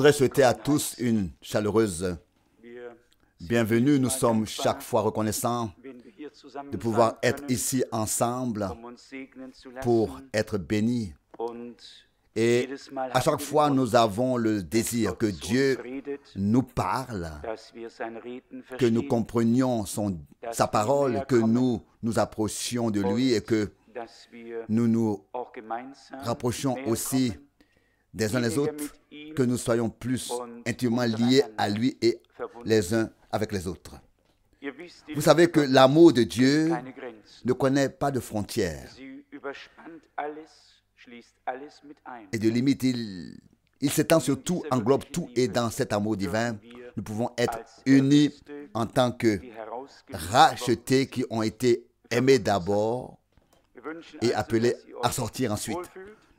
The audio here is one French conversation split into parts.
voudrais souhaiter à tous une chaleureuse bienvenue. Nous sommes chaque fois reconnaissants de pouvoir être ici ensemble pour être bénis. Et à chaque fois, nous avons le désir que Dieu nous parle, que nous comprenions son, sa parole, que nous nous approchions de lui et que nous nous rapprochions aussi des uns les autres, que nous soyons plus intimement liés à lui et les uns avec les autres. Vous savez que l'amour de Dieu ne connaît pas de frontières et de limite, Il, il s'étend sur tout, englobe tout et dans cet amour divin, nous pouvons être unis en tant que rachetés qui ont été aimés d'abord et appelés à sortir ensuite.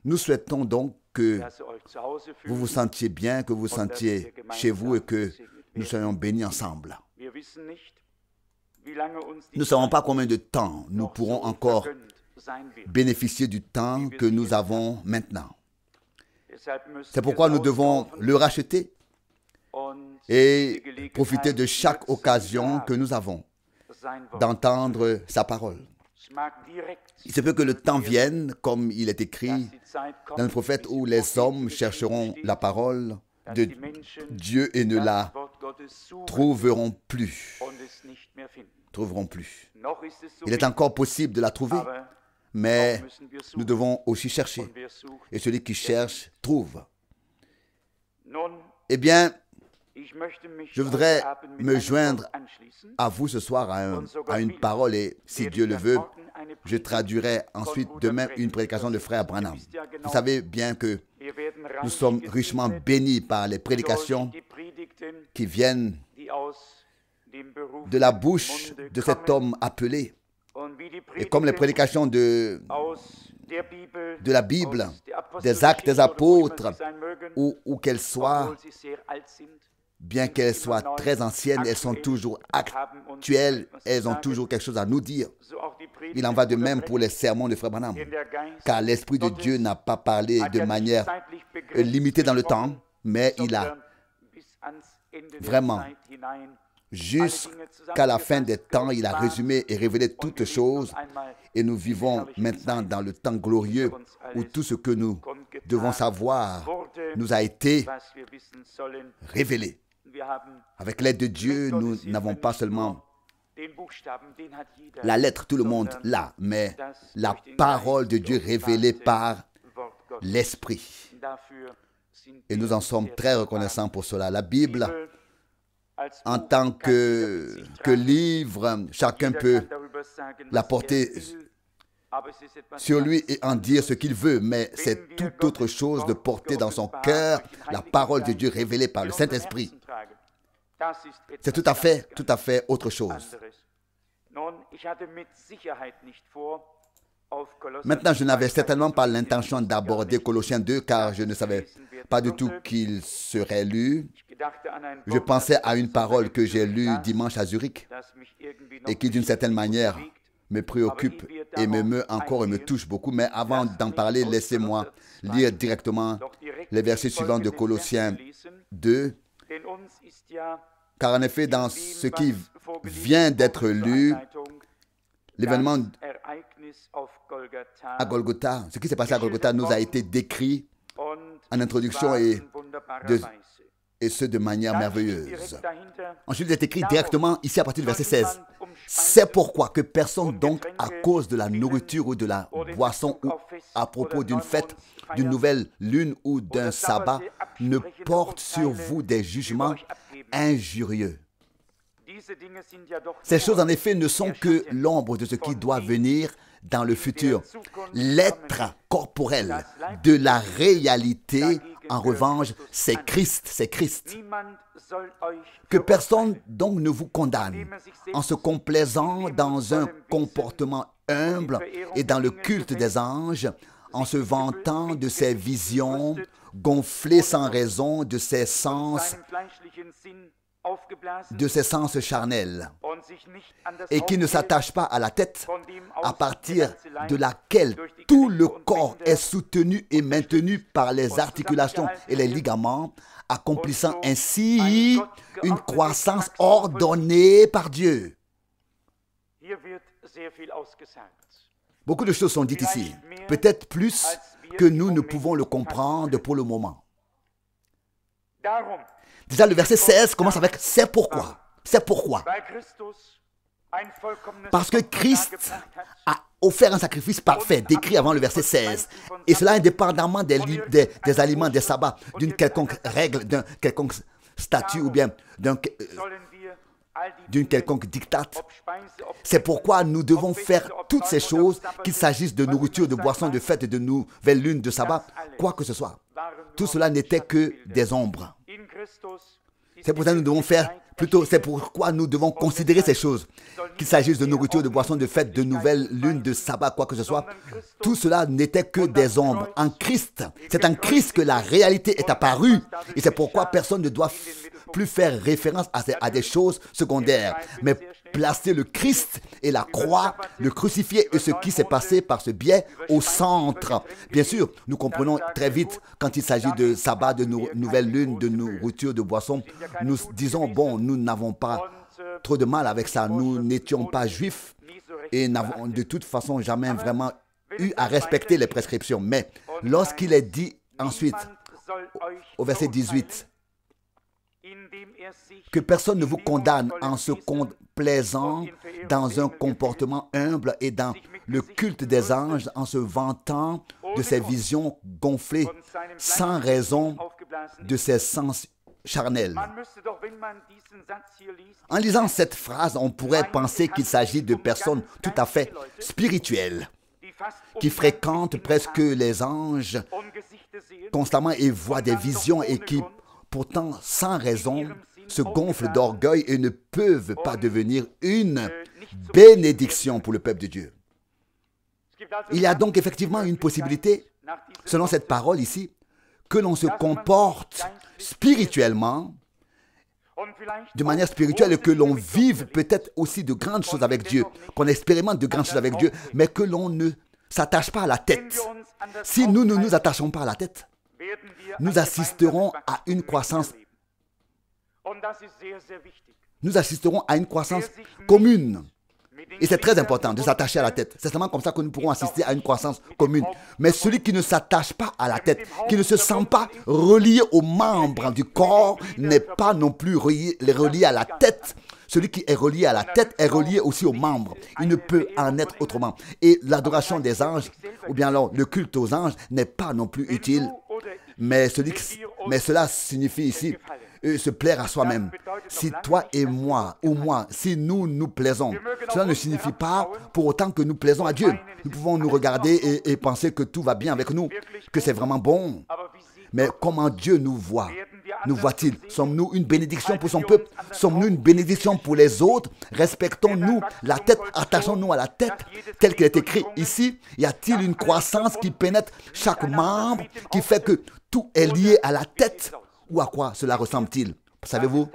Nous souhaitons donc que euh, vous vous sentiez bien, que vous vous sentiez chez vous et que nous soyons bénis ensemble. Nous ne savons pas combien de temps nous pourrons encore bénéficier du temps que nous avons maintenant. C'est pourquoi nous devons le racheter et profiter de chaque occasion que nous avons d'entendre sa parole. Il se peut que le temps vienne, comme il est écrit dans le prophète, où les hommes chercheront la parole de Dieu et ne la trouveront plus. Trouveront plus. Il est encore possible de la trouver, mais nous devons aussi chercher. Et celui qui cherche, trouve. Eh bien, je voudrais me joindre à vous ce soir à, une parole et, si Dieu le veut, je traduirai ensuite demain une prédication de Frère Branham. Vous savez bien que nous sommes richement bénis par les prédications qui viennent de la bouche de cet homme appelé. Et comme les prédications de, de la Bible, des actes des apôtres, ou où qu'elles soient, Bien qu'elles soient très anciennes, elles sont toujours actuelles, elles ont toujours quelque chose à nous dire. Il en va de même pour les sermons de Frère Branham, car l'Esprit de Dieu n'a pas parlé de manière limitée dans le temps, mais il a vraiment, jusqu'à la fin des temps, il a résumé et révélé toutes choses, et nous vivons maintenant dans le temps glorieux où tout ce que nous devons savoir nous a été révélé. Avec l'aide de Dieu, nous n'avons pas seulement la lettre, tout le monde l'a, mais la parole de Dieu révélée par l'Esprit. Et nous en sommes très reconnaissants pour cela. La Bible, en tant que, que livre, chacun peut la er porter sur lui et en dire ce qu'il veut, mais c'est tout autre chose de porter dans son cœur la parole de Dieu révélée par le Saint-Esprit. C'est tout à fait, tout à fait autre chose. Maintenant, je n'avais certainement pas l'intention d'aborder Colossiens 2 car je ne savais pas du tout qu'il serait lu. Je pensais à une parole que j'ai lue dimanche à Zurich et qui, d'une certaine manière, me préoccupe et meut encore et me touche beaucoup. Mais avant d'en parler, laissez-moi lire directement les versets suivants de Colossiens 2. Car en effet, dans ce qui vient d'être lu, l'événement à Golgotha, ce qui s'est passé à Golgotha nous a été décrit en introduction et de et ce de manière merveilleuse. Ensuite, il est écrit directement ici à partir du verset 16. C'est pourquoi que personne donc, à cause de la nourriture ou de la boisson ou à propos d'une fête, d'une nouvelle lune ou d'un sabbat, ne porte sur vous des jugements injurieux. Ces choses, en effet, ne sont que l'ombre de ce qui doit venir dans le futur. L'être corporel de la réalité en revanche, c'est Christ, c'est Christ. Que personne donc ne vous condamne er en se complaisant dans un comportement humble et dans le culte des anges, en se vantant de ses visions, gonflées sans raison de ses sens de ses sens charnels et qui ne s'attache pas à la tête à partir de laquelle tout le corps est soutenu et maintenu par les articulations et les ligaments, accomplissant ainsi une croissance ordonnée par Dieu. Beaucoup de choses sont dites ici, peut-être plus que nous ne pouvons le comprendre pour le moment. Déjà, le verset 16 commence avec C'est pourquoi. C'est pourquoi. Parce que Christ a offert un sacrifice parfait, décrit avant le verset 16. Et cela indépendamment des, des, aliments, des sabbats, d'une quelconque règle, d'un quelconque statut ou bien d'un euh, d'une quelconque dictate. C'est pourquoi nous devons faire toutes ces choses, qu'il s'agisse de nourriture, de boissons, de fêtes, de nouvelles lunes, de sabbat, quoi que ce soit. Tout cela n'était que des ombres. C'est pour nous devons faire, plutôt, c'est pourquoi nous devons considérer ces choses, qu'il s'agisse de nourriture, de boissons, de fêtes, de nouvelles lunes, de sabbat, quoi que ce soit. Tout cela n'était que des ombres. En Christ, c'est en Christ que la réalité est apparue. Et c'est pourquoi personne ne doit plus faire référence à, à des choses secondaires, mais placer le Christ et la croix, le crucifié et ce qui s'est passé par ce biais au centre. Bien sûr, nous comprenons très vite quand il s'agit de sabbat, de nouvelle lune, de nourriture, de boissons. Nous disons, bon, nous n'avons pas trop de mal avec ça. Nous n'étions pas juifs et n'avons de toute façon jamais vraiment eu à respecter les prescriptions. Mais lorsqu'il est dit ensuite, au verset 18, que personne ne vous condamne en se plaisant dans un comportement humble et dans le culte des anges en se vantant de ses visions gonflées sans raison de ses sens charnels. En lisant cette phrase, on pourrait penser qu'il s'agit de personnes tout à fait spirituelles qui fréquentent presque les anges constamment et voient des visions et qui pourtant sans raison, se gonflent d'orgueil et ne peuvent pas devenir une euh, bénédiction pour le peuple de Dieu. Il y a donc effectivement une possibilité, selon cette parole ici, que l'on se comporte spirituellement, de manière spirituelle, et que l'on vive peut-être aussi de grandes choses avec Dieu, qu'on expérimente de grandes choses avec Dieu, mais que l'on ne s'attache pas à la tête. Si nous ne nous attachons pas à la tête, nous assisterons à une croissance. Nous assisterons à une croissance commune. Et c'est très important de s'attacher à la tête. C'est seulement comme ça que nous pourrons assister à une croissance commune. Mais celui qui ne s'attache pas à la tête, qui ne se sent pas relié aux membres du corps, n'est pas non plus relié, relié à la tête. Celui qui est relié à la tête est relié aussi aux membres. Il ne peut en être autrement. Et l'adoration des anges, ou bien alors le culte aux anges, n'est pas non plus utile mais, cela signifie ici euh, se plaire à soi-même. Si toi et moi, ou moi, si nous nous plaisons, cela ne signifie pas pour autant que nous plaisons à Dieu. Nous pouvons nous regarder et penser que tout va bien avec nous, que c'est vraiment bon. Mais comment Dieu nous voit Nous voit-il Sommes-nous une bénédiction pour son peuple Sommes-nous une bénédiction pour les autres Respectons-nous la tête Attachons-nous à la tête Tel qu'il est écrit ici, y a-t-il une croissance qui pénètre chaque membre qui fait que tout est lié à la tête Ou à quoi cela ressemble-t-il Savez-vous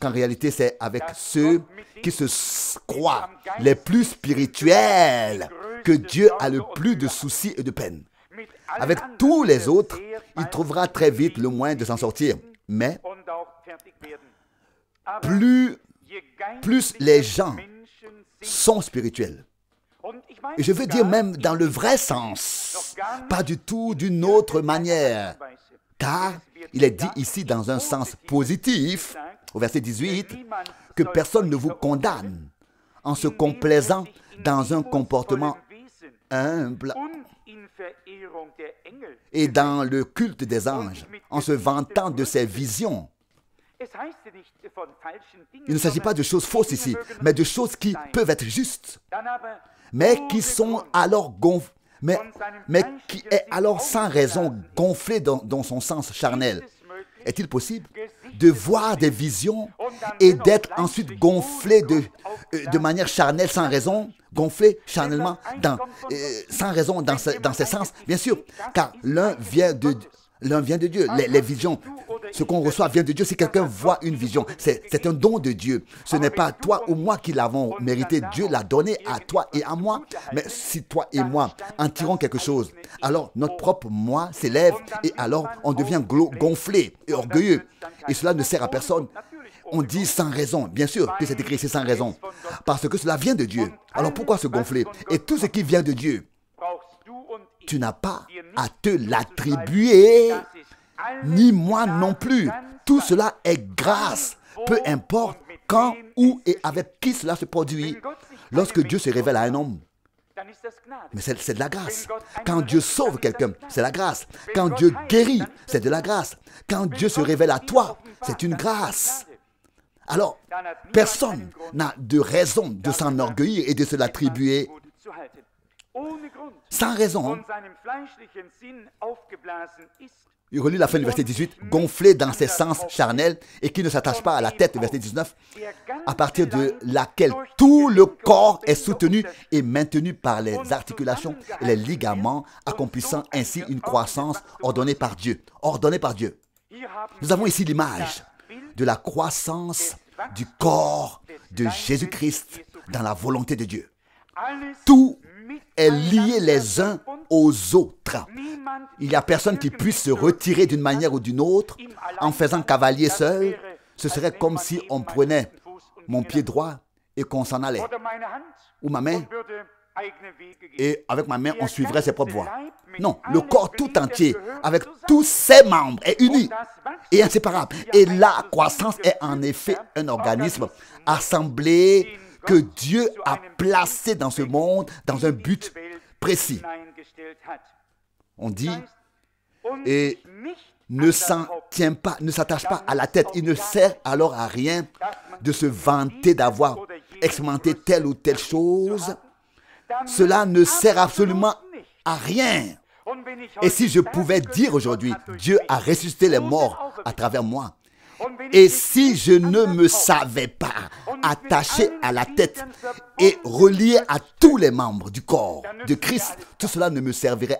qu'en réalité, c'est avec ceux qui se croient les plus spirituels que Dieu a le plus de soucis et de peines. Avec tous les autres, il trouvera très vite le moyen de s'en sortir. Mais plus, les gens sont spirituels, et je veux dire même dans le vrai sens, pas du tout d'une autre manière, car il est dit ici dans un sens positif, au verset 18, que personne ne vous condamne en se complaisant dans un comportement humble, et dans le culte des anges, en se vantant de ses visions. Il ne s'agit pas de choses fausses ici, mais de choses qui peuvent être justes, mais qui sont alors gonflées, mais, mais qui est alors sans raison gonflé dans son sens charnel. Est-il possible de voir des visions et d'être ensuite gonflé de, euh, de manière charnelle sans raison, gonflé charnellement euh, sans raison dans, ce, dans sens Bien sûr, car l'un vient de, L'un vient de Dieu. Les, visions, ce qu'on reçoit vient de Dieu. Si quelqu'un voit une vision, c'est un don de Dieu. Ce n'est pas toi ou moi qui l'avons mérité. Dieu l'a donné à toi et à moi. Mais si toi et moi en tirons quelque chose, alors notre propre moi s'élève et alors on devient gonflé et orgueilleux. Et cela ne sert à personne. On dit sans raison, bien sûr que c'est écrit, c'est sans raison. Parce que cela vient de Dieu. Alors pourquoi se gonfler Et tout ce qui vient de Dieu, tu n'as pas à te l'attribuer, ni moi non plus. Tout cela est grâce, peu importe quand, où et avec qui cela se produit. Lorsque Dieu se révèle à un homme, mais c'est de la grâce. Quand Dieu sauve quelqu'un, c'est la grâce. Quand Dieu guérit, c'est de la grâce. Quand Dieu se révèle à toi, c'est une grâce. Alors, personne n'a de raison de s'enorgueillir et de se l'attribuer sans raison, hein. il relit la fin du verset 18, gonflé dans ses sens charnels et qui ne s'attache pas à la tête, verset 19, à partir de laquelle tout le corps est soutenu et maintenu par les articulations et les ligaments, accomplissant ainsi une croissance ordonnée par Dieu. Ordonnée par Dieu. Nous avons ici l'image de la croissance du corps de Jésus-Christ dans la volonté de Dieu. Tout est lié les uns aux autres. Il n'y a personne qui puisse se retirer d'une manière ou d'une autre en faisant cavalier seul. Ce serait comme si on prenait mon pied droit et qu'on s'en allait, ou ma main, et avec ma main, on suivrait ses propres voies. Non, le corps tout entier, avec tous ses membres, est uni et inséparable. Et la croissance est en effet un organisme assemblé que Dieu a placé dans ce monde dans un but précis. On dit, et ne s'en tient pas, ne s'attache pas à la tête. Il ne sert alors à rien de se vanter d'avoir expérimenté telle ou telle chose. Cela ne sert absolument à rien. Et si je pouvais dire aujourd'hui, Dieu a ressuscité les morts à travers moi, et si je ne me savais pas attaché à la tête et relié à tous les membres du corps de Christ, tout cela ne me servirait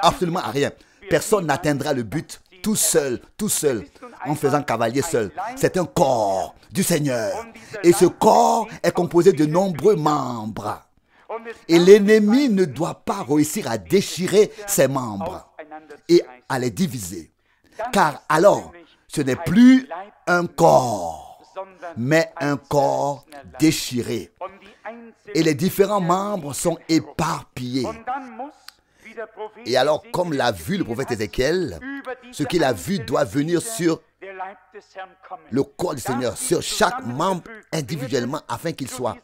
absolument à rien. Personne n'atteindra le but tout seul, tout seul, en faisant cavalier seul. C'est un corps du Seigneur. Et ce corps est composé de nombreux membres. Et l'ennemi ne doit pas réussir à déchirer ses membres et à les diviser. Car alors, ce n'est plus un corps, mais un corps déchiré. Et les différents membres sont éparpillés. Et alors, comme l'a vu le prophète Ézéchiel, ce qu'il a vu doit venir sur le corps du Seigneur, sur chaque membre individuellement, afin qu'il soit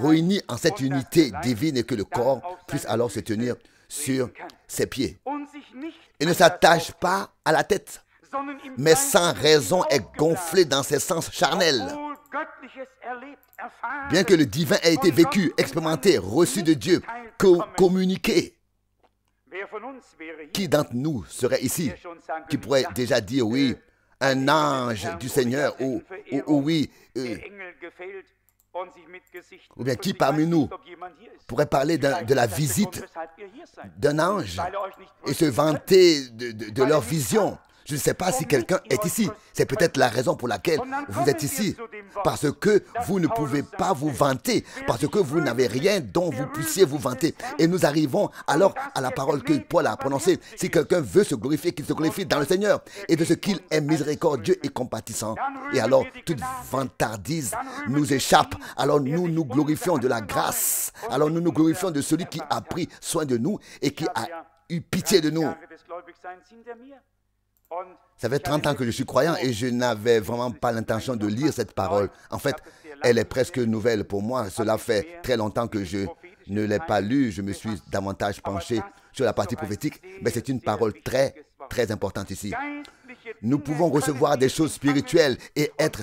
réuni en cette unité divine et que le corps puisse alors se tenir sur ses pieds. Et ne s'attache pas à la tête mais sans raison est gonflé dans ses sens charnels. Bien que le divin ait été vécu, expérimenté, reçu de Dieu, communiqué, qui d'entre nous serait ici qui pourrait déjà dire oui, un ange du Seigneur ou, oui, euh, ou bien qui parmi nous pourrait parler de la visite d'un ange et se vanter de, leur vision je ne sais pas si quelqu'un est ici. C'est peut-être la raison pour laquelle vous êtes ici. Parce que vous ne pouvez pas vous vanter. Parce que vous n'avez rien dont vous puissiez vous vanter. Et nous arrivons alors à la parole que Paul a prononcée. Si quelqu'un veut se glorifier, qu'il se glorifie dans le Seigneur. Et de ce qu'il est miséricordieux et compatissant. Et alors, toute vantardise nous échappe alors nous nous glorifions de la grâce, oh, alors nous nous glorifions de celui qui a pris soin de nous et qui a eu pitié de nous. Ça fait 30 ans que je suis croyant et je n'avais vraiment pas l'intention de lire cette parole. En fait, elle est presque nouvelle pour moi. Cela fait très longtemps que je ne l'ai pas lue. Je me suis davantage penché sur la partie prophétique, mais c'est une parole très très importante ici. Nous pouvons recevoir des choses spirituelles et être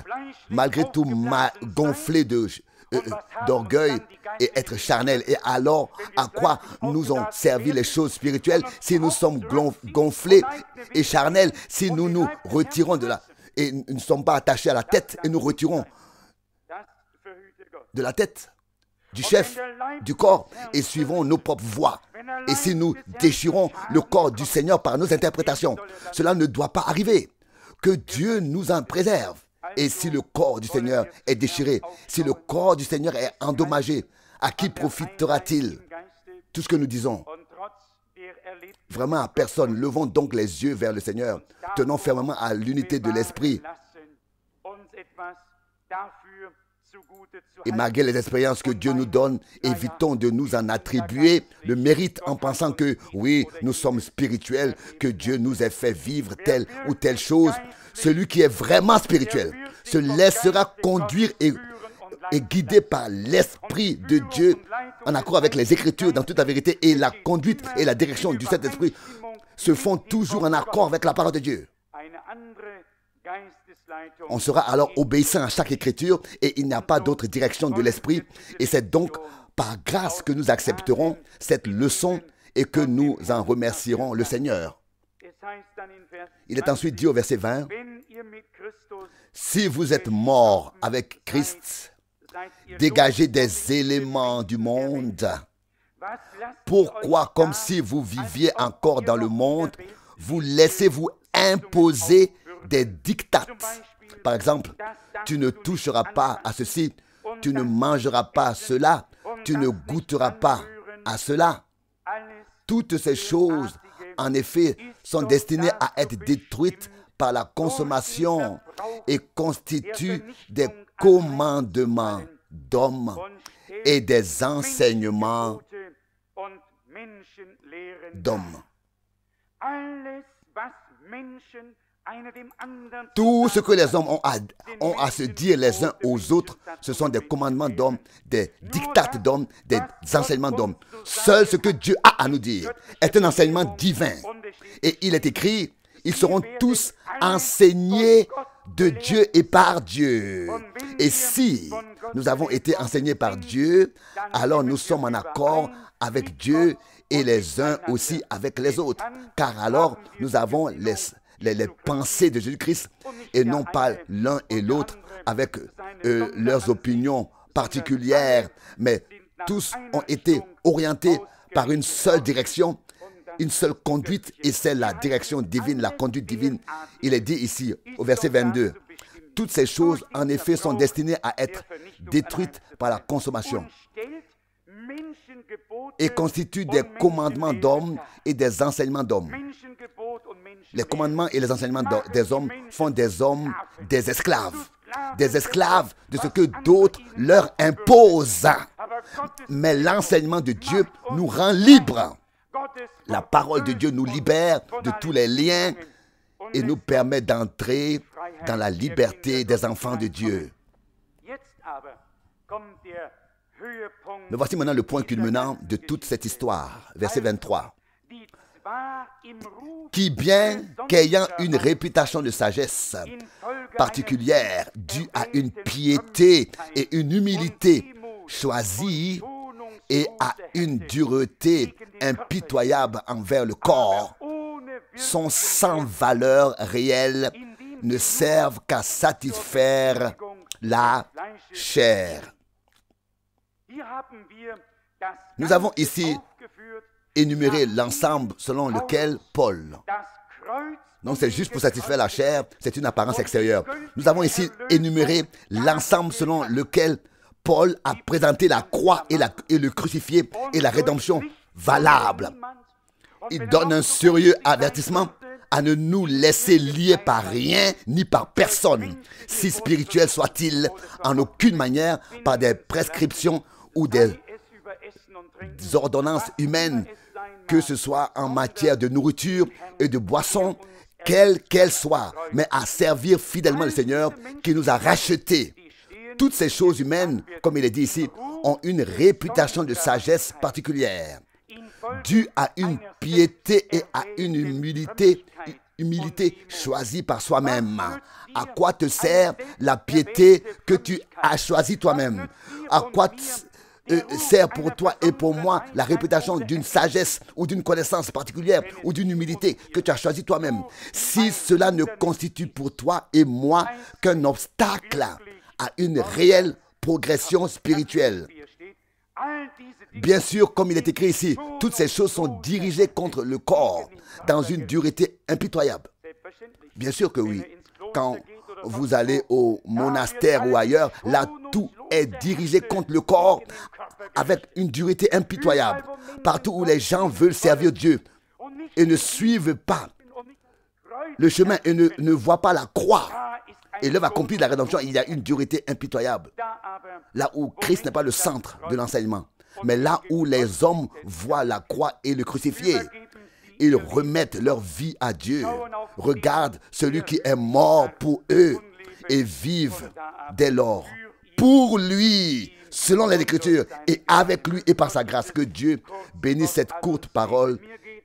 malgré tout gonflé gonflés euh, euh, d'orgueil et être charnel. Et alors, à quoi nous ont servi les choses spirituelles si nous sommes gonflés et charnels, si nous nous retirons de la... et nous ne sommes pas attachés à la tête et nous retirons de la tête du chef du corps et suivons nos propres voies. Et si nous déchirons le corps du Seigneur par nos interprétations, cela ne doit pas arriver. Que Dieu nous en préserve. Et si le corps du Seigneur est déchiré, si le corps du Seigneur est endommagé, à qui profitera-t-il Tout ce que nous disons. Vraiment à personne. Levons donc les yeux vers le Seigneur. Tenons fermement à l'unité de l'esprit et malgré les expériences que Dieu nous donne, évitons de nous en attribuer le mérite en pensant que oui, nous sommes spirituels, que Dieu nous ait fait vivre telle ou telle chose. Celui qui est vraiment spirituel se laissera conduire et, et guider par l'Esprit de Dieu en accord avec les Écritures dans toute la vérité et la conduite et la direction du Saint-Esprit se font toujours en accord avec la parole de Dieu. On sera alors obéissant à chaque écriture et il n'y a pas d'autre direction de l'esprit. Et c'est donc par grâce que nous accepterons cette leçon et que nous en remercierons le Seigneur. Il est ensuite dit au verset 20, si vous êtes mort avec Christ, dégagez des éléments du monde. Pourquoi, comme si vous viviez encore dans le monde, vous laissez-vous imposer des dictates. Par exemple, tu ne toucheras pas à ceci, tu ne mangeras pas cela, tu ne goûteras pas à cela. Toutes ces choses, en effet, sont destinées à être détruites par la consommation et constituent des commandements d'hommes et des enseignements d'hommes. Tout ce que les hommes ont à, à, se dire les uns aux autres, ce sont des commandements d'hommes, des dictates d'hommes, des enseignements d'hommes. Seul ce que Dieu a à nous dire est un enseignement divin. Et il est écrit, ils seront tous enseignés de Dieu et par Dieu. Et si nous avons été enseignés par Dieu, alors nous sommes en accord avec Dieu et les uns aussi avec les autres. Car alors nous avons les les, pensées de Jésus-Christ et non pas l'un et l'autre avec euh, leurs opinions particulières, mais tous ont été orientés par une seule direction, une seule conduite, et c'est la direction divine, la conduite divine. Il est dit ici au verset 22, toutes ces choses, en effet, sont destinées à être détruites par la consommation et constituent des commandements d'hommes et des enseignements d'hommes. Les commandements et les enseignements des hommes font des hommes des esclaves, des esclaves de ce que d'autres leur imposent. Mais l'enseignement de Dieu nous rend libres. La parole de Dieu nous libère de tous les liens et nous permet d'entrer dans la liberté des enfants de Dieu. Mais voici maintenant le point culminant de toute cette histoire, verset 23 qui, bien qu'ayant une réputation de sagesse particulière due à une piété et une humilité choisie et à une dureté impitoyable envers le corps, sont sans valeur réelle, ne servent qu'à satisfaire la chair. Nous avons ici énumérer l'ensemble selon lequel Paul. Donc c'est juste pour satisfaire la chair, c'est une apparence extérieure. Nous avons ici énuméré l'ensemble selon lequel Paul a présenté la croix et, le crucifié et la rédemption valable. Il donne un sérieux avertissement à ne nous laisser lier par rien ni par personne, si spirituel soit-il, en aucune manière par des prescriptions ou des ordonnances humaines que ce soit en matière de nourriture et de boisson, quelle qu'elle soit, mais à servir fidèlement le Seigneur qui nous a rachetés. Toutes ces choses humaines, comme il est dit ici, ont une réputation de sagesse particulière, due à une piété et à une humilité, humilité choisie par soi-même. À quoi te sert la piété que tu as choisie toi-même À quoi euh, sert pour toi et pour moi la réputation d'une sagesse ou d'une connaissance particulière ou d'une humilité que tu as choisi toi-même. Si cela ne constitue pour toi et moi qu'un obstacle à une réelle progression spirituelle. Bien sûr, comme il est écrit ici, toutes ces choses sont dirigées contre le corps dans une dureté impitoyable. Bien sûr que oui. Quand vous allez au monastère ou ailleurs, là tout est dirigé contre le corps avec une dureté impitoyable. Partout où les gens veulent servir Dieu et ne suivent pas le chemin et ne, voient pas la croix et l'œuvre accomplie la rédemption, il y a une dureté impitoyable. Là où Christ n'est pas le centre de l'enseignement, mais là où les hommes voient la croix et le crucifié ils remettent leur vie à Dieu. Regarde celui qui est mort pour eux et vivent dès lors pour lui, selon les et avec lui et par sa grâce. Que Dieu bénisse cette courte parole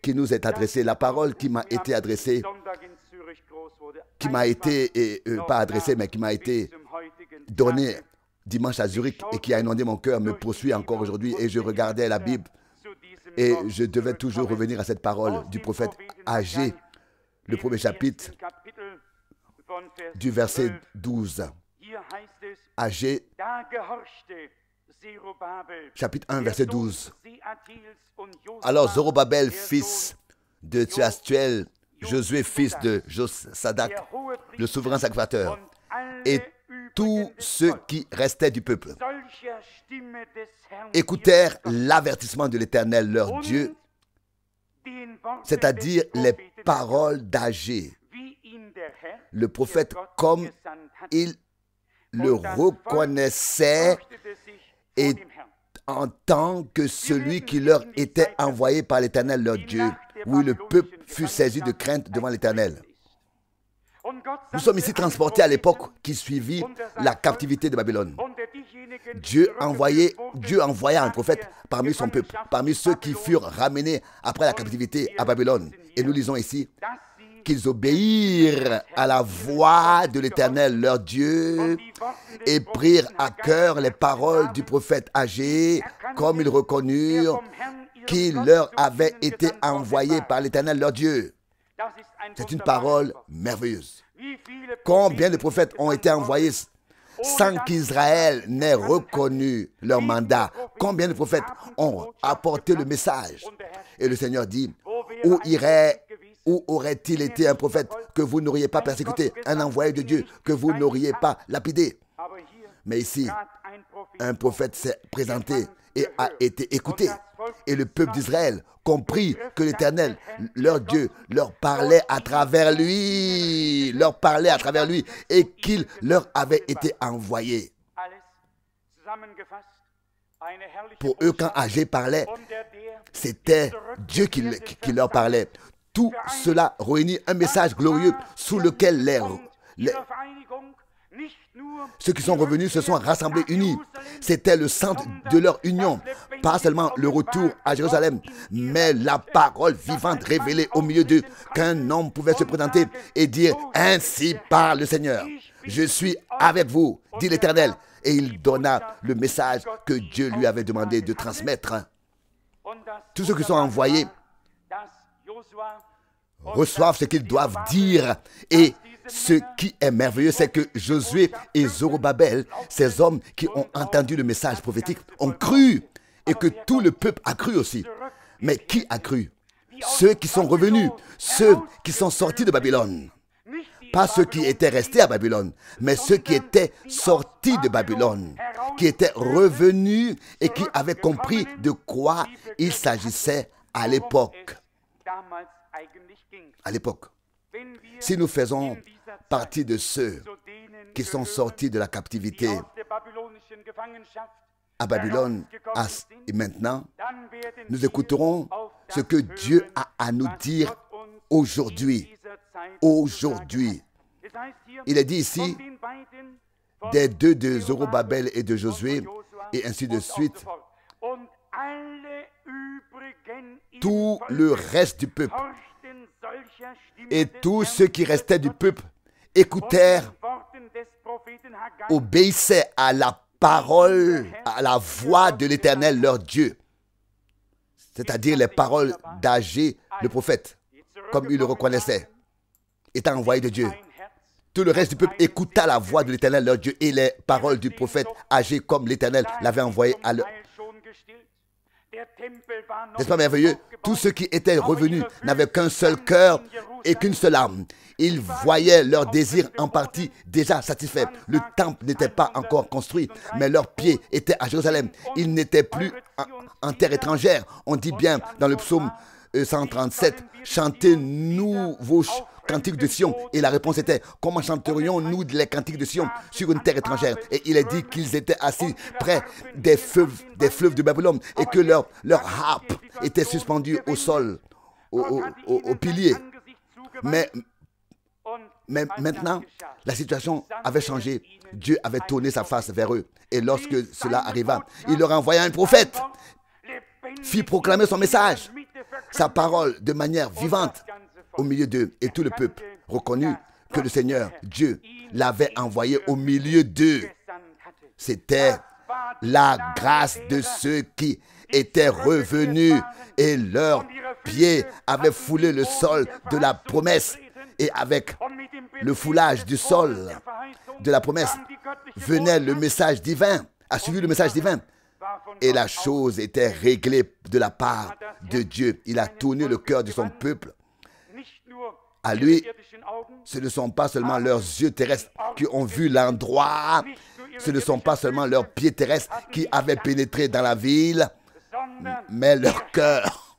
qui nous est adressée, la parole qui m'a été adressée, qui m'a été, euh, pas adressée, mais qui m'a été donnée dimanche à Zurich et qui a inondé mon cœur, me poursuit encore aujourd'hui. Et je regardais la Bible et je devais toujours revenir à cette parole du prophète Agé, le premier chapitre du verset 12. Agé, chapitre 1, verset 12. Alors Zorobabel, fils de Tuastuel, Josué, fils de Josadak, le souverain sacrificateur, et tous ceux qui restaient du peuple écoutèrent l'avertissement de l'Éternel, leur Dieu, c'est-à-dire les paroles d'Agé, le prophète, comme il le reconnaissait et en tant que celui qui leur était envoyé par l'Éternel, leur Dieu. où le peuple fut saisi de crainte devant l'Éternel. Nous sommes ici transportés à l'époque qui suivit la captivité de Babylone. Dieu envoyait, Dieu envoya un prophète parmi son peuple, parmi ceux qui furent ramenés après la captivité à Babylone. Et nous lisons ici qu'ils obéirent à la voix de l'Éternel, leur Dieu, et prirent à cœur les paroles du prophète âgé, comme ils reconnurent qu'il leur avait été envoyé par l'Éternel, leur Dieu. C'est une parole merveilleuse. Combien de prophètes ont été envoyés sans qu'Israël n'ait reconnu leur mandat Combien de prophètes ont apporté le message Et le Seigneur dit, où irait où aurait-il été un prophète que vous n'auriez pas persécuté, un envoyé de Dieu que vous n'auriez pas lapidé Mais ici, un prophète s'est présenté et a été écouté. Et le peuple d'Israël comprit que l'Éternel, leur Dieu, leur parlait à travers lui, leur parlait à travers lui, et qu'il leur avait été envoyé. Pour eux, quand Agé parlait, c'était Dieu qui, leur parlait. Tout cela réunit un message glorieux sous lequel l'air ceux qui sont revenus se sont rassemblés unis. C'était le centre de leur union. Pas seulement le retour à Jérusalem, mais la parole vivante révélée au milieu d'eux qu'un homme pouvait se présenter et dire Ainsi parle le Seigneur. Je suis avec vous, dit l'Éternel. Et il donna le message que Dieu lui avait demandé de transmettre. Tous ceux qui sont envoyés reçoivent ce qu'ils doivent dire et ce qui est merveilleux, c'est que Josué et Zorobabel, ces hommes qui ont entendu le message prophétique, ont cru et que tout le peuple a cru aussi. Mais qui a cru Ceux qui sont revenus, ceux qui sont sortis de Babylone. Pas ceux qui étaient restés à Babylone, mais ceux qui étaient sortis de Babylone, qui étaient revenus et qui avaient compris de quoi il s'agissait à l'époque. À l'époque. Si nous faisons partie de ceux qui sont sortis de la captivité à Babylone et maintenant, nous écouterons ce que Dieu a à nous dire aujourd'hui. Aujourd'hui. Il est dit ici, des deux de Zorobabel et de Josué, et ainsi de suite, tout le reste du peuple et tous ceux qui restaient du peuple écoutèrent, obéissaient à la parole, à la voix de l'Éternel, leur Dieu, c'est-à-dire les paroles d'Agé, le prophète, comme il le reconnaissait, étant envoyé de Dieu. Tout le reste du peuple écouta la voix de l'Éternel, leur Dieu, et les paroles du prophète Agé, comme l'Éternel l'avait envoyé à leur... N'est-ce pas merveilleux Tous ceux qui étaient revenus n'avaient qu'un seul cœur et qu'une seule âme. Ils voyaient leur désir en partie déjà satisfait. Le temple n'était pas encore construit, mais leurs pieds étaient à Jérusalem. Ils n'étaient plus en, terre étrangère. On dit bien dans le psaume 137, euh, chantez-nous vos, chants cantiques de Sion. Et la réponse était, comment chanterions-nous les cantiques de Sion sur une terre étrangère Et il est dit qu'ils étaient assis près des fleuves, des fleuves de Babylone et que leur, leur harpe était suspendue au sol, au, au, pilier. Mais, mais maintenant, la situation avait changé. Dieu avait tourné sa face vers eux. Et lorsque cela arriva, il leur envoya un prophète, fit proclamer son message, sa parole de manière vivante au milieu d'eux, et tout le peuple reconnut que le Seigneur, Dieu, l'avait envoyé au milieu d'eux. C'était la grâce de ceux qui étaient revenus et leurs pieds avaient foulé le sol de la promesse. Et avec le foulage du sol de la promesse venait le message divin, a suivi le message divin. Et la chose était réglée de la part de Dieu. Il a tourné le cœur de son peuple à lui, ce ne sont pas seulement ah, leurs yeux terrestres qui ont vu l'endroit, ce ne sont pas seulement leurs pieds terrestres ah, qui avaient pénétré dans la ville, mais leur cœur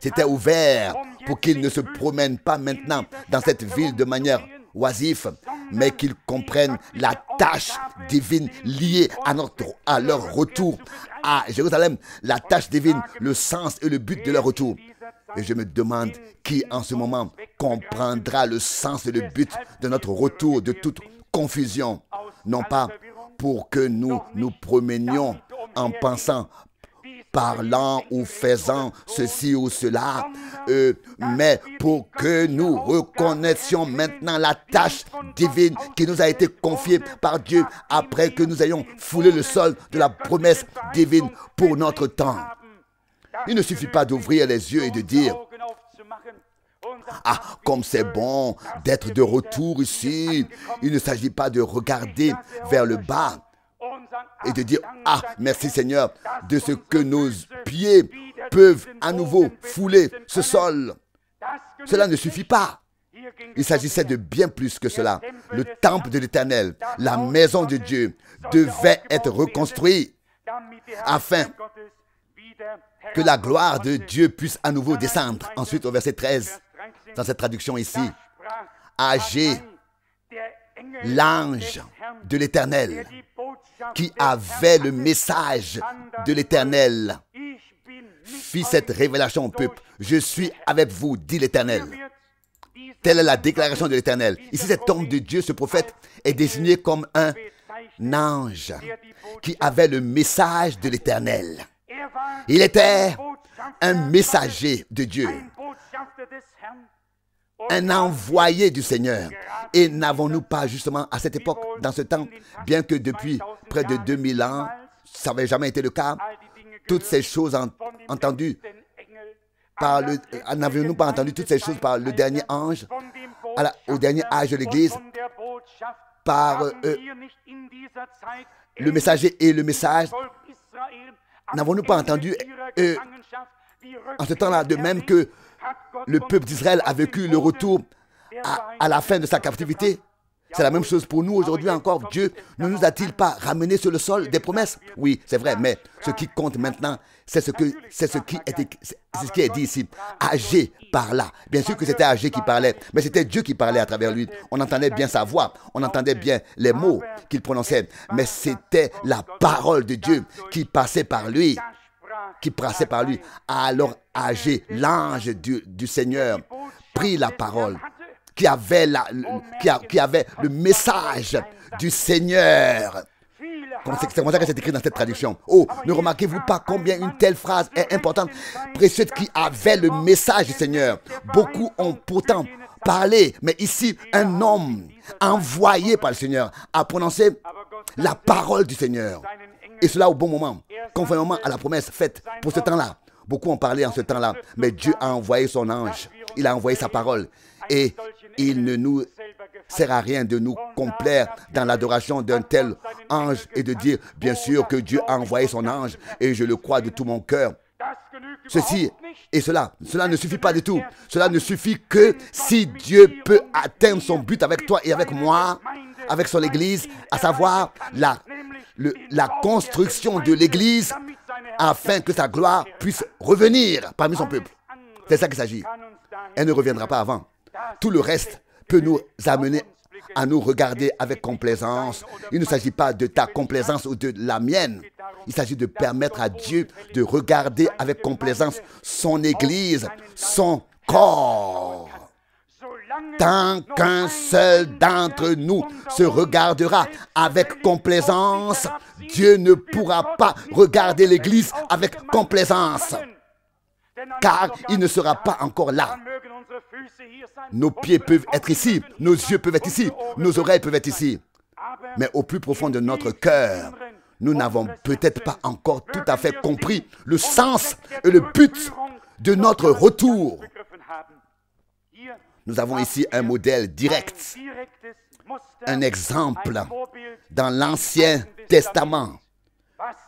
s'était ouvert pour qu'ils ne se promènent pas maintenant dans cette ville de manière oisive, mais qu'ils comprennent la tâche divine liée à, notre, à leur retour à Jérusalem, la tâche divine, le sens et le but de leur retour. Et je me demande qui en ce moment comprendra le sens et le but de notre retour de toute confusion. Non pas pour que nous nous promenions en pensant, parlant ou faisant ceci ou cela, euh, mais pour que nous reconnaissions maintenant la tâche divine qui nous a été confiée par Dieu après que nous ayons foulé le sol de la promesse divine pour notre temps. Il ne suffit pas d'ouvrir les yeux et de dire ah, comme c'est bon d'être de retour ici. Il ne s'agit pas de regarder vers le bas et de dire, ah, merci Seigneur, de ce que nos pieds peuvent à nouveau fouler ce sol. Cela ne suffit pas. Il s'agissait de bien plus que cela. Le temple de l'Éternel, la maison de Dieu, devait être reconstruit afin que la gloire de Dieu puisse à nouveau descendre. Ensuite, au verset 13, dans cette traduction ici, Agé, l'ange de l'Éternel, qui avait le message de l'Éternel, fit cette révélation au peuple. Je suis avec vous, dit l'Éternel. Telle est la déclaration de l'Éternel. Ici, cet homme de Dieu, ce prophète, est désigné comme un ange qui avait le message de l'Éternel. Il était un messager de Dieu, un envoyé du Seigneur. Et n'avons-nous pas justement à cette époque, dans ce temps, bien que depuis près de 2000 ans, ça n'avait jamais été le cas, toutes ces choses entendues par nous pas entendu toutes ces choses par le dernier ange, au dernier âge de l'Église, par eux. le messager et le message N'avons-nous pas entendu euh, en ce temps-là, de même que le peuple d'Israël a vécu le retour à la fin de sa captivité c'est la même chose pour nous aujourd'hui ah encore. Dieu ne nous a-t-il pas ramené sur le sol des promesses Oui, c'est vrai, mais ah, ce qui compte maintenant, c'est ce, que, ah, c'est ce, qui est, ce qui est dit ici. Agé là. Bien sûr que c'était Agé qui parlait, mais c'était Dieu qui parlait à travers lui. On entendait bien sa voix, on entendait bien les mots ben, qu'il prononçait, mais c'était la parole de Dieu qui passait par lui qui passait par lui. Alors Agé, l'ange du Seigneur, prit la parole qui avait, la, oh, qui, qui avait le message du Seigneur. C'est comme ça que c'est écrit dans cette traduction. Oh, ah, ne remarquez-vous pas combien une telle phrase est importante, précieuse qui avait le message du Seigneur. Beaucoup ont pourtant parlé, mais ici, un homme envoyé par le Seigneur a prononcé ah, la parole du Seigneur. Et cela au bon moment, conformément à la promesse faite pour ce temps-là. Beaucoup ont parlé en ce temps-là, mais Dieu a envoyé son ange. Il a envoyé sa parole. Et il ne nous sert à rien de nous complaire dans l'adoration d'un tel ange et de dire, bien sûr que Dieu a envoyé son ange et je le crois de tout mon cœur. Ceci et cela, cela ne suffit pas du tout. Cela ne suffit que si Dieu peut atteindre son but avec toi et avec moi, avec son Église, à savoir la, la construction de l'Église afin que sa gloire puisse revenir parmi son peuple. C'est ça qu'il s'agit. Elle ne reviendra pas avant. Tout le reste peut nous amener à nous regarder avec complaisance. Il ne s'agit pas de ta complaisance ou de la mienne. Il s'agit de permettre à Dieu de regarder avec complaisance son Église, son corps. Tant qu'un seul d'entre nous se regardera avec complaisance, Dieu ne pourra pas regarder l'Église avec complaisance, car il ne sera pas encore là. Nos pieds peuvent être ici, nos yeux peuvent être ici, nos oreilles peuvent être ici. Mais au plus profond de notre cœur, nous n'avons peut-être pas encore tout à fait compris le sens et le but de notre retour. Nous avons ici un modèle direct, un exemple dans l'Ancien Testament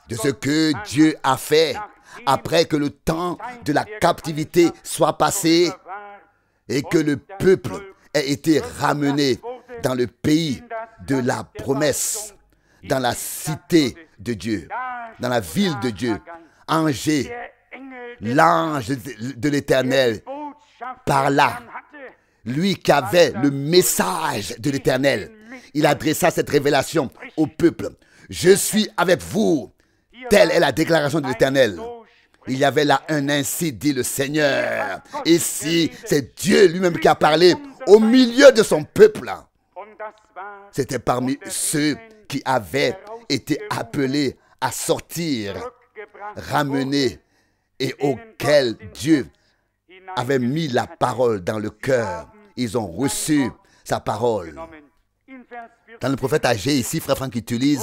de ce que Dieu a fait après que le temps de la captivité soit passé et que le peuple ait été ramené dans le pays de la promesse, dans la cité de Dieu, dans la ville de Dieu. Angers, l'ange de l'Éternel, par là, lui qui avait le message de l'Éternel, il adressa cette révélation au peuple. Je suis avec vous. Telle est la déclaration de l'Éternel. Il y avait là un ainsi dit le Seigneur. Ici, c'est Dieu lui-même qui a parlé au milieu de son peuple. C'était parmi ceux qui avaient été appelés à sortir, ramenés et auxquels Dieu avait mis la parole dans le cœur. Ils ont reçu sa parole. Dans le prophète âgé, ici, frère Franck utilise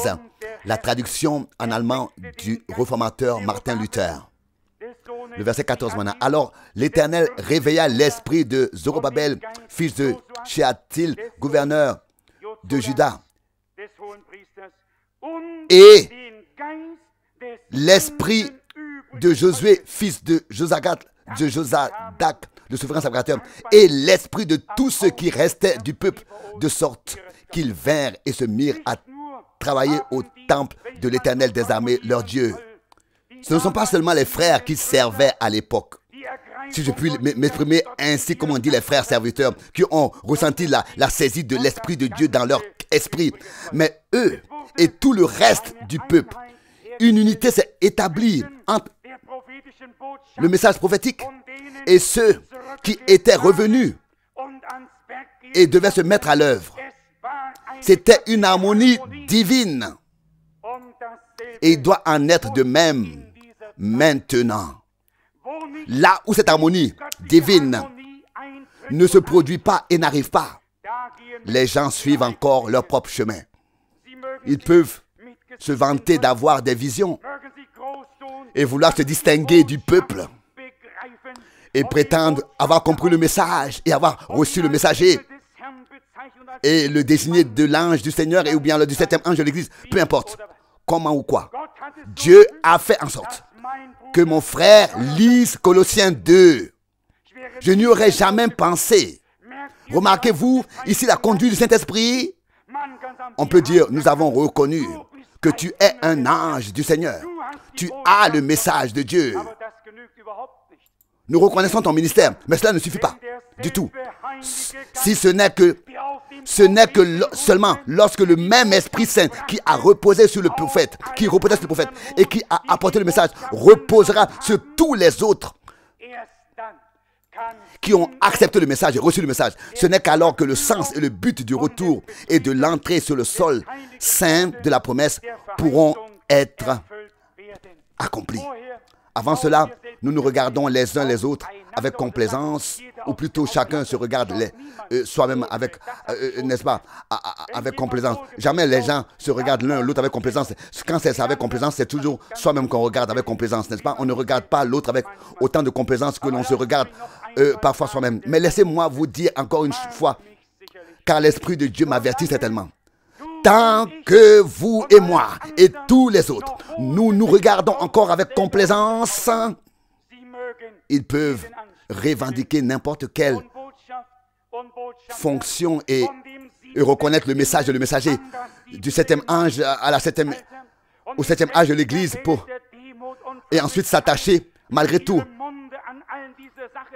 la traduction en allemand du réformateur Martin Luther. Le verset 14 maintenant. Alors l'Éternel réveilla l'esprit de Zorobabel, fils de Sheatil, gouverneur de Juda, et l'esprit de Josué, fils de Josagat, de Josadak, le souverain sacrificateur, et l'esprit de tous ceux qui restaient du peuple, de sorte qu'ils vinrent et se mirent à travailler au temple de l'Éternel des armées, leur Dieu. Ce ne sont pas seulement les frères qui servaient à l'époque. Si je puis m'exprimer ainsi, comme on dit les frères serviteurs, qui ont ressenti la, saisie de l'Esprit de Dieu dans leur esprit. Mais eux et tout le reste du peuple, une unité s'est établie entre le message prophétique et ceux qui étaient revenus et devaient se mettre à l'œuvre. C'était une harmonie divine. Et il doit en être de même maintenant. Là où cette harmonie divine ne se produit pas et n'arrive pas, les gens suivent encore leur propre chemin. Ils peuvent se vanter d'avoir des visions et vouloir se distinguer du peuple et prétendre avoir compris le message et avoir reçu le messager et le désigner de l'ange du Seigneur et ou bien le du septième ange de l'Église, peu importe comment ou quoi. Dieu a fait en sorte que mon frère lise Colossiens 2. Je n'y aurais jamais pensé. Remarquez-vous, ici la conduite du Saint-Esprit, on peut dire, nous avons reconnu que tu es un ange du Seigneur. Tu as le message de Dieu. Nous reconnaissons ton ministère, mais cela ne suffit pas du tout. Si ce n'est que ce n'est que seulement lorsque le même Esprit Saint qui a reposé sur le prophète, qui sur le prophète et qui a apporté le message, reposera sur tous les autres qui ont accepté le message et reçu le message. Ce n'est qu'alors que le sens et le but du retour et de l'entrée sur le sol saint de la promesse pourront être accomplis. Avant cela, nous nous regardons les uns les autres avec complaisance, ou plutôt chacun se regarde euh, soi-même avec, euh, euh, n'est-ce pas, avec complaisance. Jamais les gens se regardent l'un l'autre avec complaisance. Quand c'est avec complaisance, c'est toujours soi-même qu'on regarde avec complaisance, n'est-ce pas On ne regarde pas l'autre avec autant de complaisance que l'on se regarde parfois soi-même. Mais laissez-moi vous dire encore une fois, car l'Esprit de Dieu m'avertit certainement tant que vous et moi et tous les autres, nous nous regardons encore avec complaisance, ils peuvent revendiquer n'importe quelle fonction et, reconnaître le message et le messager du septième ange à la septième, au septième âge de l'Église pour et ensuite s'attacher malgré tout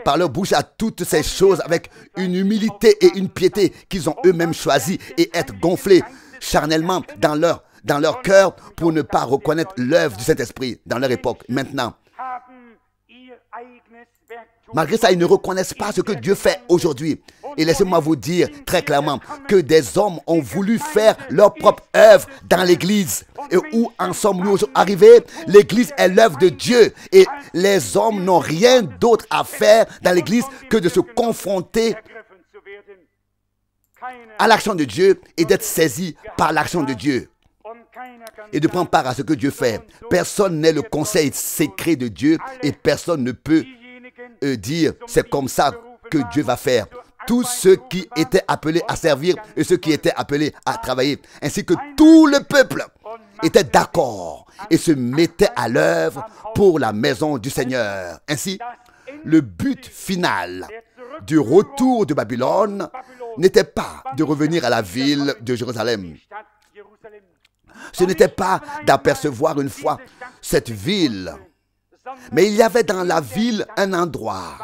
par leur bouche à toutes ces choses avec une humilité et une piété qu'ils ont eux-mêmes choisies et être gonflés charnellement dans leur, dans leur cœur pour ne pas reconnaître l'œuvre du Saint-Esprit dans leur époque, maintenant. Malgré ça, ils ne reconnaissent pas ce que Dieu fait aujourd'hui. Et laissez-moi vous dire très clairement que des hommes ont voulu faire leur propre œuvre dans l'Église. Et où en sommes-nous arrivés L'Église est l'œuvre de Dieu. Et les hommes n'ont rien d'autre à faire dans l'Église que de se confronter à l'action de Dieu et d'être saisi par l'action de Dieu et de prendre part à ce que Dieu fait. Personne n'est le conseil secret de Dieu et personne ne peut euh, dire c'est comme ça que Dieu va faire. Tous ceux qui étaient appelés à servir et ceux qui étaient appelés à travailler, ainsi que tout le peuple, étaient d'accord et se mettaient à l'œuvre pour la maison du Seigneur. Ainsi, le but final du retour de Babylone n'était pas de revenir à la ville de Jérusalem. Ce n'était pas d'apercevoir une fois cette ville, mais il y avait dans la ville un endroit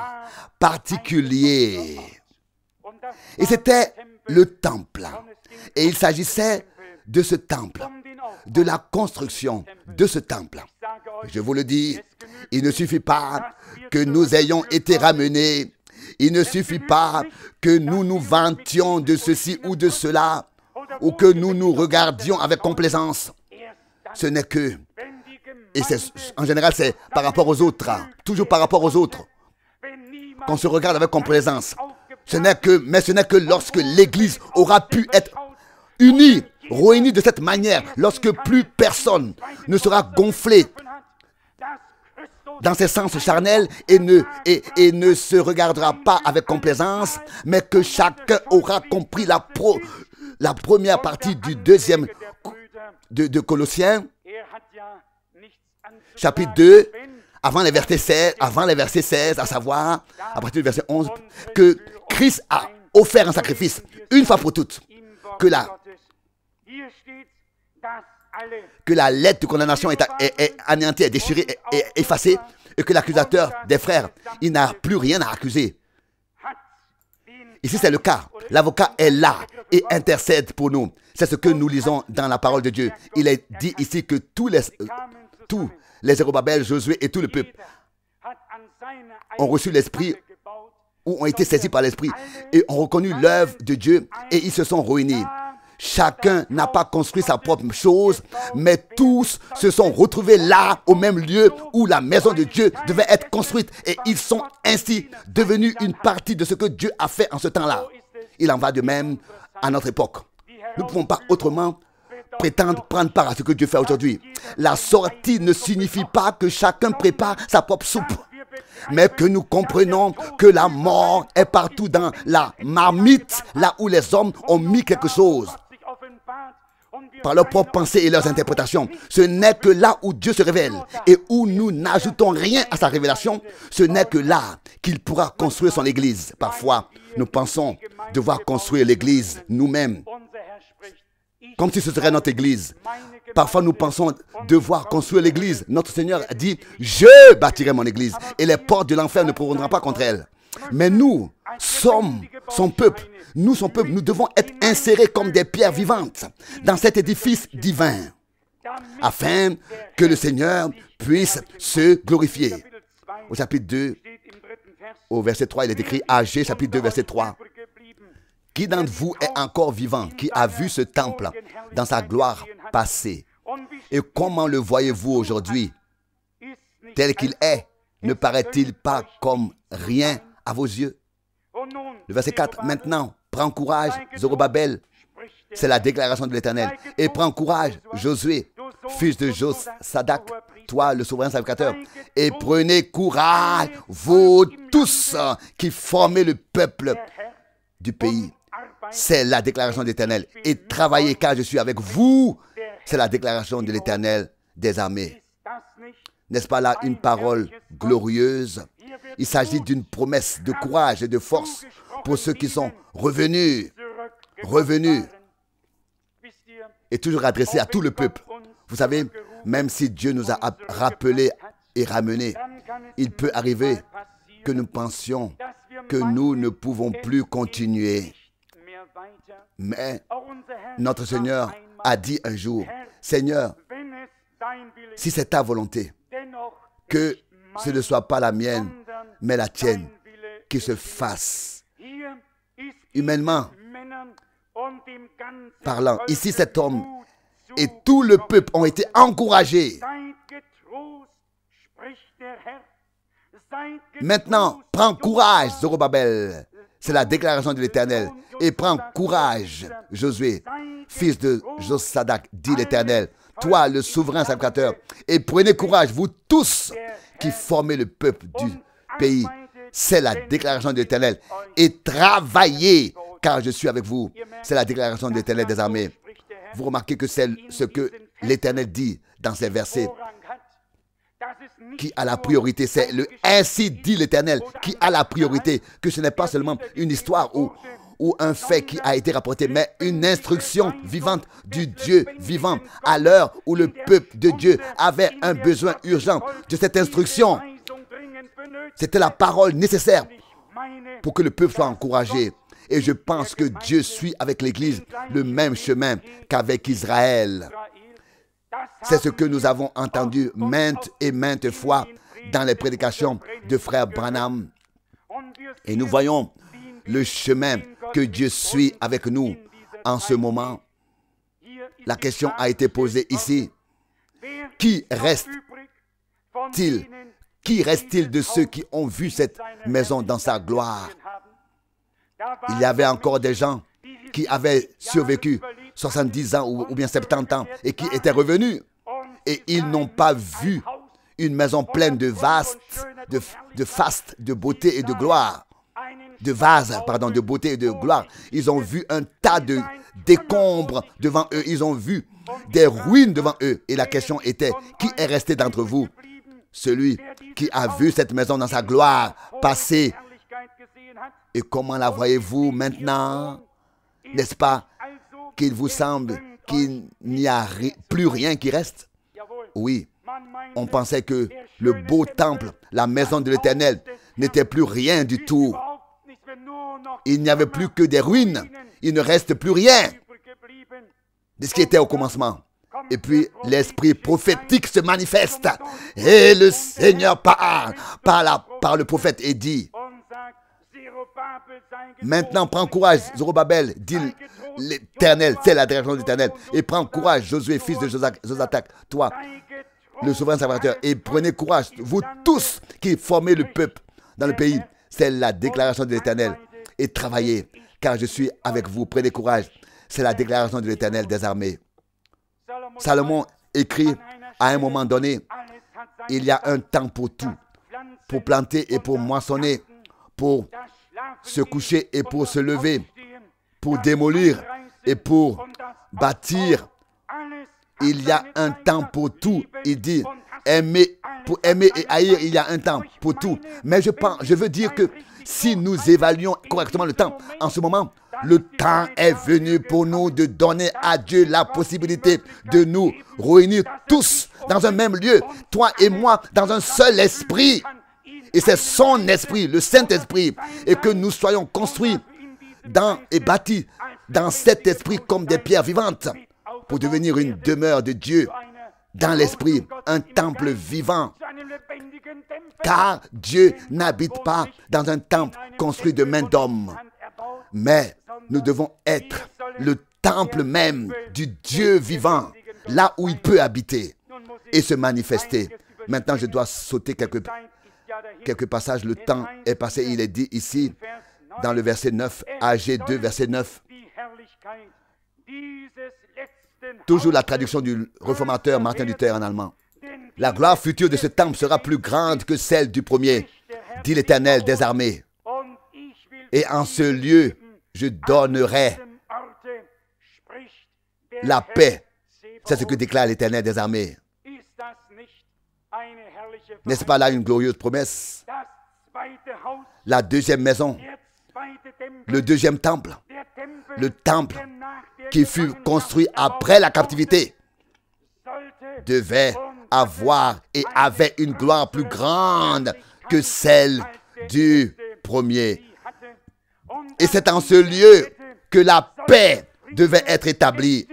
particulier. Et c'était le temple. Et il s'agissait de ce temple, de la construction de ce temple. Je vous le dis, il ne suffit pas que nous ayons été ramenés il ne suffit pas que nous nous vantions de ceci ou de cela, ou que nous nous regardions avec complaisance. Ce n'est que, et en général c'est par rapport aux autres, toujours par rapport aux autres, qu'on se regarde avec complaisance. Ce n'est que, mais ce n'est que lorsque l'Église aura pu être unie, réunie de cette manière, lorsque plus personne ne sera gonflé dans ses sens charnels et ne, et, et ne se regardera pas avec complaisance, mais que chacun aura compris la, pro, la première partie du deuxième de, de Colossiens, chapitre 2, avant les, versets 16, avant les versets 16, à savoir, à partir du verset 11, que Christ a offert un sacrifice, une fois pour toutes, que là que la lettre de condamnation est, anéantie, est déchirée, est, effacée, et que l'accusateur des frères, il n'a plus rien à accuser. Ici, c'est le cas. L'avocat est là et intercède pour nous. C'est ce que nous lisons dans la parole de Dieu. Il est dit ici que tous les, tous les Josué et tout le peuple ont reçu l'Esprit ou ont été saisis par l'Esprit et ont reconnu l'œuvre de Dieu et ils se sont ruinés. Chacun n'a pas construit sa propre chose, mais tous se sont retrouvés là, au même lieu où la maison de Dieu devait être construite. Et ils sont ainsi devenus une partie de ce que Dieu a fait en ce temps-là. Oh, Il en va de même à notre époque. Nous ne pouvons pas autrement prétendre prendre part à ce que Dieu fait aujourd'hui. La sortie ne signifie pas que chacun prépare sa propre soupe, mais que nous comprenons que la mort est partout dans la marmite, là où les hommes ont mis quelque chose par leurs propres pensées et leurs interprétations. Ce n'est que là où Dieu se révèle et où nous n'ajoutons rien à sa révélation. Ce n'est que là qu'il pourra construire son Église. Parfois, nous pensons devoir construire l'Église nous-mêmes, comme si ce serait notre Église. Parfois, nous pensons devoir construire l'Église. Notre Seigneur a dit, je bâtirai mon Église et les portes de l'enfer ne pourront pas contre elle. Mais nous, sommes son peuple. Nous, son peuple, nous devons être insérés comme des pierres vivantes dans cet édifice divin, afin que le Seigneur puisse se glorifier. Au chapitre 2, au verset 3, il est écrit, AG chapitre 2, verset 3. Qui d'entre vous est encore vivant, qui a vu ce temple dans sa gloire passée Et comment le voyez-vous aujourd'hui Tel qu'il est, ne paraît-il pas comme rien à vos yeux le verset 4, maintenant, prends courage, Zorobabel. C'est la déclaration de l'Éternel. Et prends courage, Josué, fils de Jos Sadak, toi le souverain sacrificateur. Et prenez courage, vous tous qui formez le peuple du pays. C'est la déclaration de l'Éternel. Et travaillez car je suis avec vous. Eh, eh. C'est la déclaration de l'Éternel des armées. N'est-ce pas là une parole glorieuse il s'agit d'une promesse de courage et de force pour ceux qui sont revenus, revenus, et toujours adressés à tout le peuple. Vous savez, même si Dieu nous a rappelés et ramenés, il peut arriver que nous pensions que nous ne pouvons plus continuer. Mais notre Seigneur a dit un jour, Seigneur, si c'est ta volonté, que ce ne soit pas la mienne, mais la tienne, qui se fasse humainement parlant. Ici, cet homme et tout le peuple ont été encouragés. Maintenant, prends courage, Zorobabel. C'est la déclaration de l'Éternel. Et prends courage, Josué, fils de Josadak, dit l'Éternel. Toi, le souverain sacrificateur. Et prenez courage, vous tous qui formez le peuple du pays. C'est la déclaration de l'Éternel. Et travaillez, car je suis avec vous. C'est la déclaration de l'Éternel des armées. Vous remarquez que c'est ce que l'Éternel dit dans ces versets qui a la priorité. C'est le ainsi dit l'Éternel qui a la priorité. Que ce n'est pas seulement une histoire ou un fait qui a été rapporté, mais une instruction vivante du Dieu vivant à l'heure où le peuple de Dieu avait un besoin urgent de cette instruction. C'était la parole nécessaire pour que le peuple soit encouragé. Et je pense que Dieu suit avec l'Église le même chemin qu'avec Israël. C'est ce que nous avons entendu maintes et maintes fois dans les prédications de frère Branham. Et nous voyons le chemin que Dieu suit avec nous en ce moment. La question a été posée ici. Qui reste-t-il qui reste-t-il de ceux qui ont vu cette maison dans sa gloire Il y avait encore des gens qui avaient survécu 70 ans ou, bien 70 ans et qui étaient revenus. Et ils n'ont pas vu une maison pleine de vastes, de, de fastes, de beauté et de gloire. De vases, pardon, de beauté et de gloire. Ils ont vu un tas de décombres devant eux. Ils ont vu des ruines devant eux. Et la question était, qui est resté d'entre vous celui qui a vu cette maison dans sa gloire passer. Et comment la voyez-vous maintenant N'est-ce pas qu'il vous semble qu'il n'y a plus rien qui reste Oui, on pensait que le beau temple, la maison de l'Éternel, n'était plus rien du tout. Il n'y avait plus que des ruines. Il ne reste plus rien de ce qui était au commencement. Et puis l'esprit prophétique se manifeste. Et le Seigneur parle par, le prophète et dit, Maintenant, prends courage, Zorobabel, dit l'Éternel, c'est la déclaration de l'Éternel. Et prends courage, Josué, fils de Josatak, toi, le souverain savateur. Et prenez courage, vous tous qui formez le peuple dans le pays. C'est la déclaration de l'Éternel. Et travaillez, car je suis avec vous. Prenez courage. C'est la déclaration de l'Éternel des armées. Salomon écrit à un moment donné, il y a un temps pour tout, pour planter et pour moissonner, pour se coucher et pour se lever, pour démolir et pour bâtir. Il y a un temps pour tout, il dit. Aimer, pour aimer et haïr, il y a un temps pour tout. Mais je, pense, je veux dire que si nous évaluons correctement le temps. En ce moment, le temps est venu pour nous de donner à Dieu la possibilité de nous réunir tous dans un même lieu, toi et moi, dans un seul esprit. Et c'est son esprit, le Saint-Esprit, et que nous soyons construits dans et bâtis dans cet esprit comme des pierres vivantes pour devenir une demeure de Dieu dans l'esprit, un temple vivant. Car Dieu n'habite pas dans un temple construit de main d'homme, mais nous devons être le temple même du Dieu vivant, là où il peut habiter et se manifester. Maintenant, je dois sauter quelques, quelques passages. Le temps est passé. Il est dit ici, dans le verset 9, AG 2, verset 9. Toujours la traduction du réformateur Martin Luther en allemand. La gloire future de ce temple sera plus grande que celle du premier, dit l'Éternel des armées. Et en ce lieu, je donnerai la paix. C'est ce que déclare l'Éternel des armées. N'est-ce pas là une glorieuse promesse La deuxième maison le deuxième temple, le temple qui fut construit après la captivité, devait avoir et avait une gloire plus grande que celle du premier. Et c'est en ce lieu que la paix devait être établie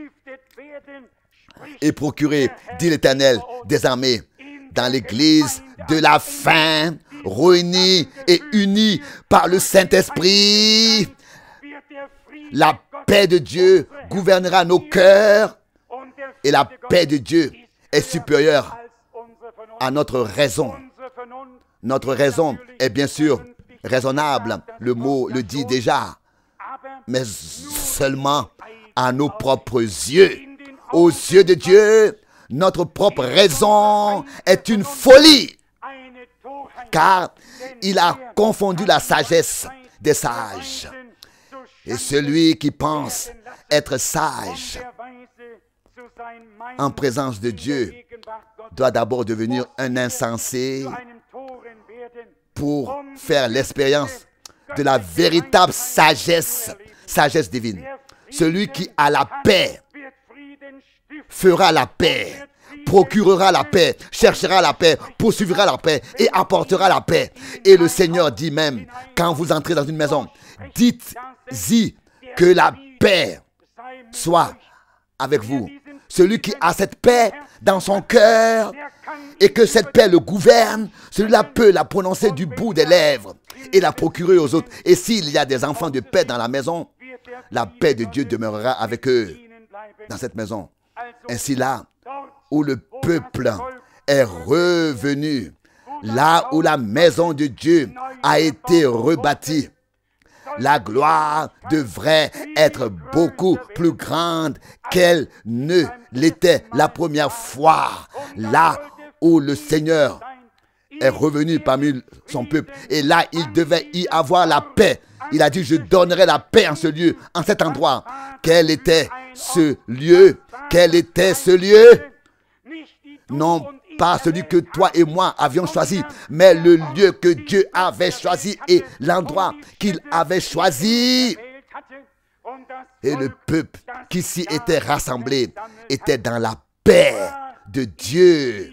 et procurée, dit l'Éternel des armées, dans l'église de la fin réunis et unis par le Saint-Esprit, la paix de Dieu gouvernera nos cœurs et la paix de Dieu est supérieure à notre raison. Notre raison est bien sûr raisonnable, le mot le dit déjà, mais seulement à nos propres yeux. Aux yeux de Dieu, notre propre raison est une folie car il a confondu la sagesse des sages. Et celui qui pense être sage en présence de Dieu doit d'abord devenir un insensé pour faire l'expérience de la véritable sagesse, sagesse divine. Celui qui a la paix fera la paix procurera la paix, cherchera la paix, poursuivra la paix et apportera la paix. Et le Seigneur dit même, quand vous entrez dans une maison, dites-y que la paix soit avec vous. Celui qui a cette paix dans son cœur et que cette paix le gouverne, celui-là peut la prononcer du bout des lèvres et la procurer aux autres. Et s'il y a des enfants de paix dans la maison, la paix de Dieu demeurera avec eux dans cette maison. Ainsi là où le peuple est revenu, là où la maison de Dieu a été rebâtie, la gloire devrait être beaucoup plus grande qu'elle ne l'était la première fois, là où le Seigneur est revenu parmi son peuple. Et là, il devait y avoir la paix il a dit, je donnerai la paix en ce lieu, en cet endroit. Quel était ce lieu Quel était ce lieu Non pas celui que toi et moi avions choisi, mais le lieu que Dieu avait choisi et l'endroit qu'il avait choisi. Et le peuple qui s'y était rassemblé était dans la paix de Dieu,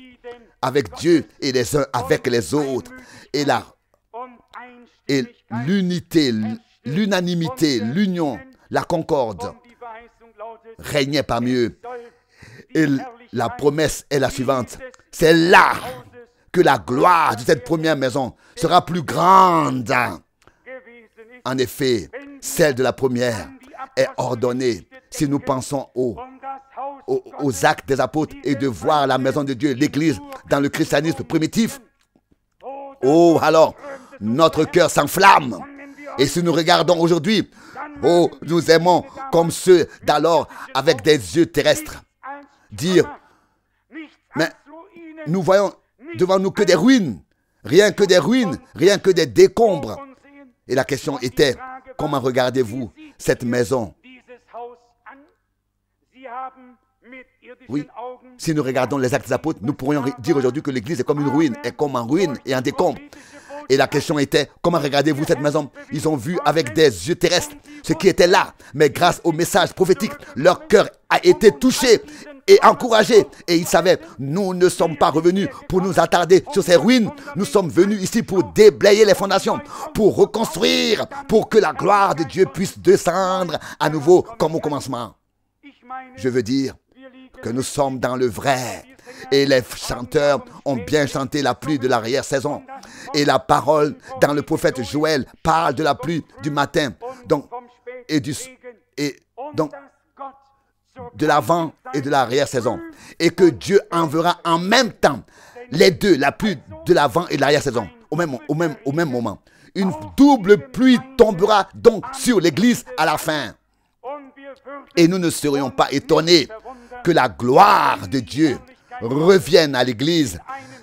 avec Dieu et les uns avec les autres. Et là, et l'unité, l'unanimité, l'union, la concorde régnait parmi eux. Et la promesse est la suivante. C'est là que la gloire de cette première maison sera plus grande. En effet, celle de la première est ordonnée si nous pensons aux actes des apôtres et de voir la maison de Dieu, l'Église, dans le christianisme primitif. Oh, alors, notre cœur s'enflamme. Et si nous regardons aujourd'hui, oh, nous aimons comme ceux d'alors avec des yeux terrestres. Dire, mais nous voyons devant nous que des ruines, rien que des ruines, rien que des décombres. Et la question était, comment regardez-vous cette maison oui. Si nous regardons les actes des apôtres, nous pourrions dire aujourd'hui que l'Église est comme une ruine, est comme en ruine et en décombre. Et la question était, comment regardez-vous cette maison Ils ont vu avec des yeux terrestres ce qui était là. Mais grâce au message prophétique, leur cœur a été touché et encouragé. Et ils savaient, nous ne sommes pas revenus pour nous attarder sur ces ruines. Nous sommes venus ici pour déblayer les fondations, pour reconstruire, pour que la gloire de Dieu puisse descendre à nouveau comme au commencement. Je veux dire que nous sommes dans le vrai. Et les chanteurs ont bien chanté la pluie de l'arrière-saison. Et la parole dans le prophète Joël parle de la pluie du matin. Donc, et donc, de l'avant et de l'arrière-saison. Et que Dieu enverra en même temps les deux, la pluie de l'avant et de l'arrière-saison, au même, au, même, au même moment. Une double pluie tombera donc sur l'Église à la fin. Et nous ne serions pas étonnés que la gloire de Dieu reviennent à l'Église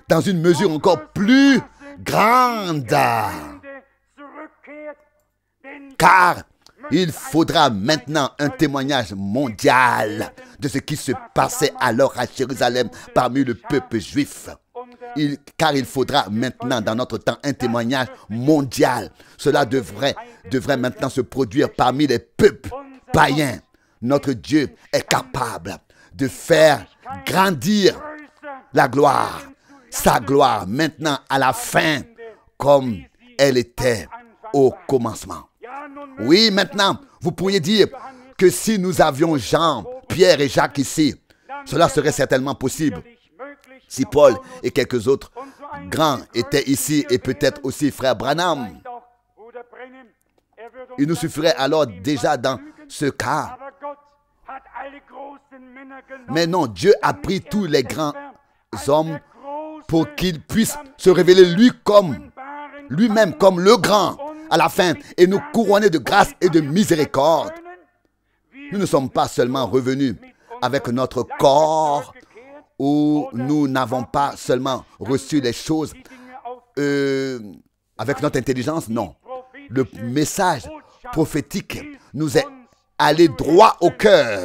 dans une mesure encore plus grande. Car il faudra maintenant un témoignage mondial de ce qui se passait alors à Jérusalem parmi le peuple juif. car il faudra maintenant, dans notre temps, un témoignage mondial. Cela devrait, devrait maintenant se produire parmi les peuples païens. Notre Dieu est capable de faire grandir la gloire, sa gloire maintenant à la fin comme elle était au commencement. Oui, maintenant, vous pourriez dire que si nous avions Jean, Pierre et Jacques ici, cela serait certainement possible. Si Paul et quelques autres grands étaient ici et peut-être aussi frère Branham, il nous suffirait alors déjà dans ce cas mais non, Dieu a pris tous les grands hommes pour qu'ils puissent se révéler lui comme, lui-même comme le grand à la fin et nous couronner de grâce et de miséricorde. Nous ne sommes pas seulement revenus avec notre corps où nous n'avons pas seulement reçu les choses euh, avec notre intelligence, non. Le message prophétique nous est allé droit au cœur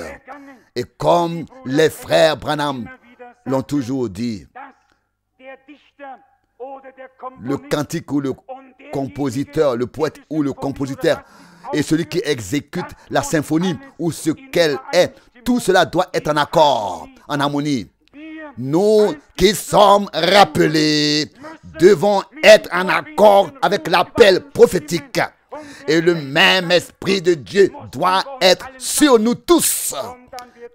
et comme les frères Branham l'ont toujours dit, le cantique ou le compositeur, le poète ou le compositeur et celui qui exécute la symphonie ou ce qu'elle est, tout cela doit être en accord, en harmonie. Nous qui sommes rappelés devons être en accord avec l'appel prophétique. Et le même Esprit de Dieu doit être sur nous tous.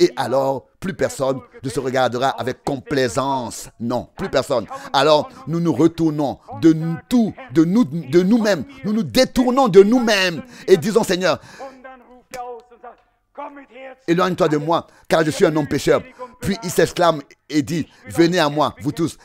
Et alors, plus personne ne se regardera avec complaisance. Non, plus personne. Alors, nous nous retournons de nous, tout, de nous, de nous-mêmes. Nous nous détournons de nous-mêmes et disons, Seigneur, éloigne-toi de moi, car je suis un homme pécheur. Puis il s'exclame et dit, venez à moi, vous tous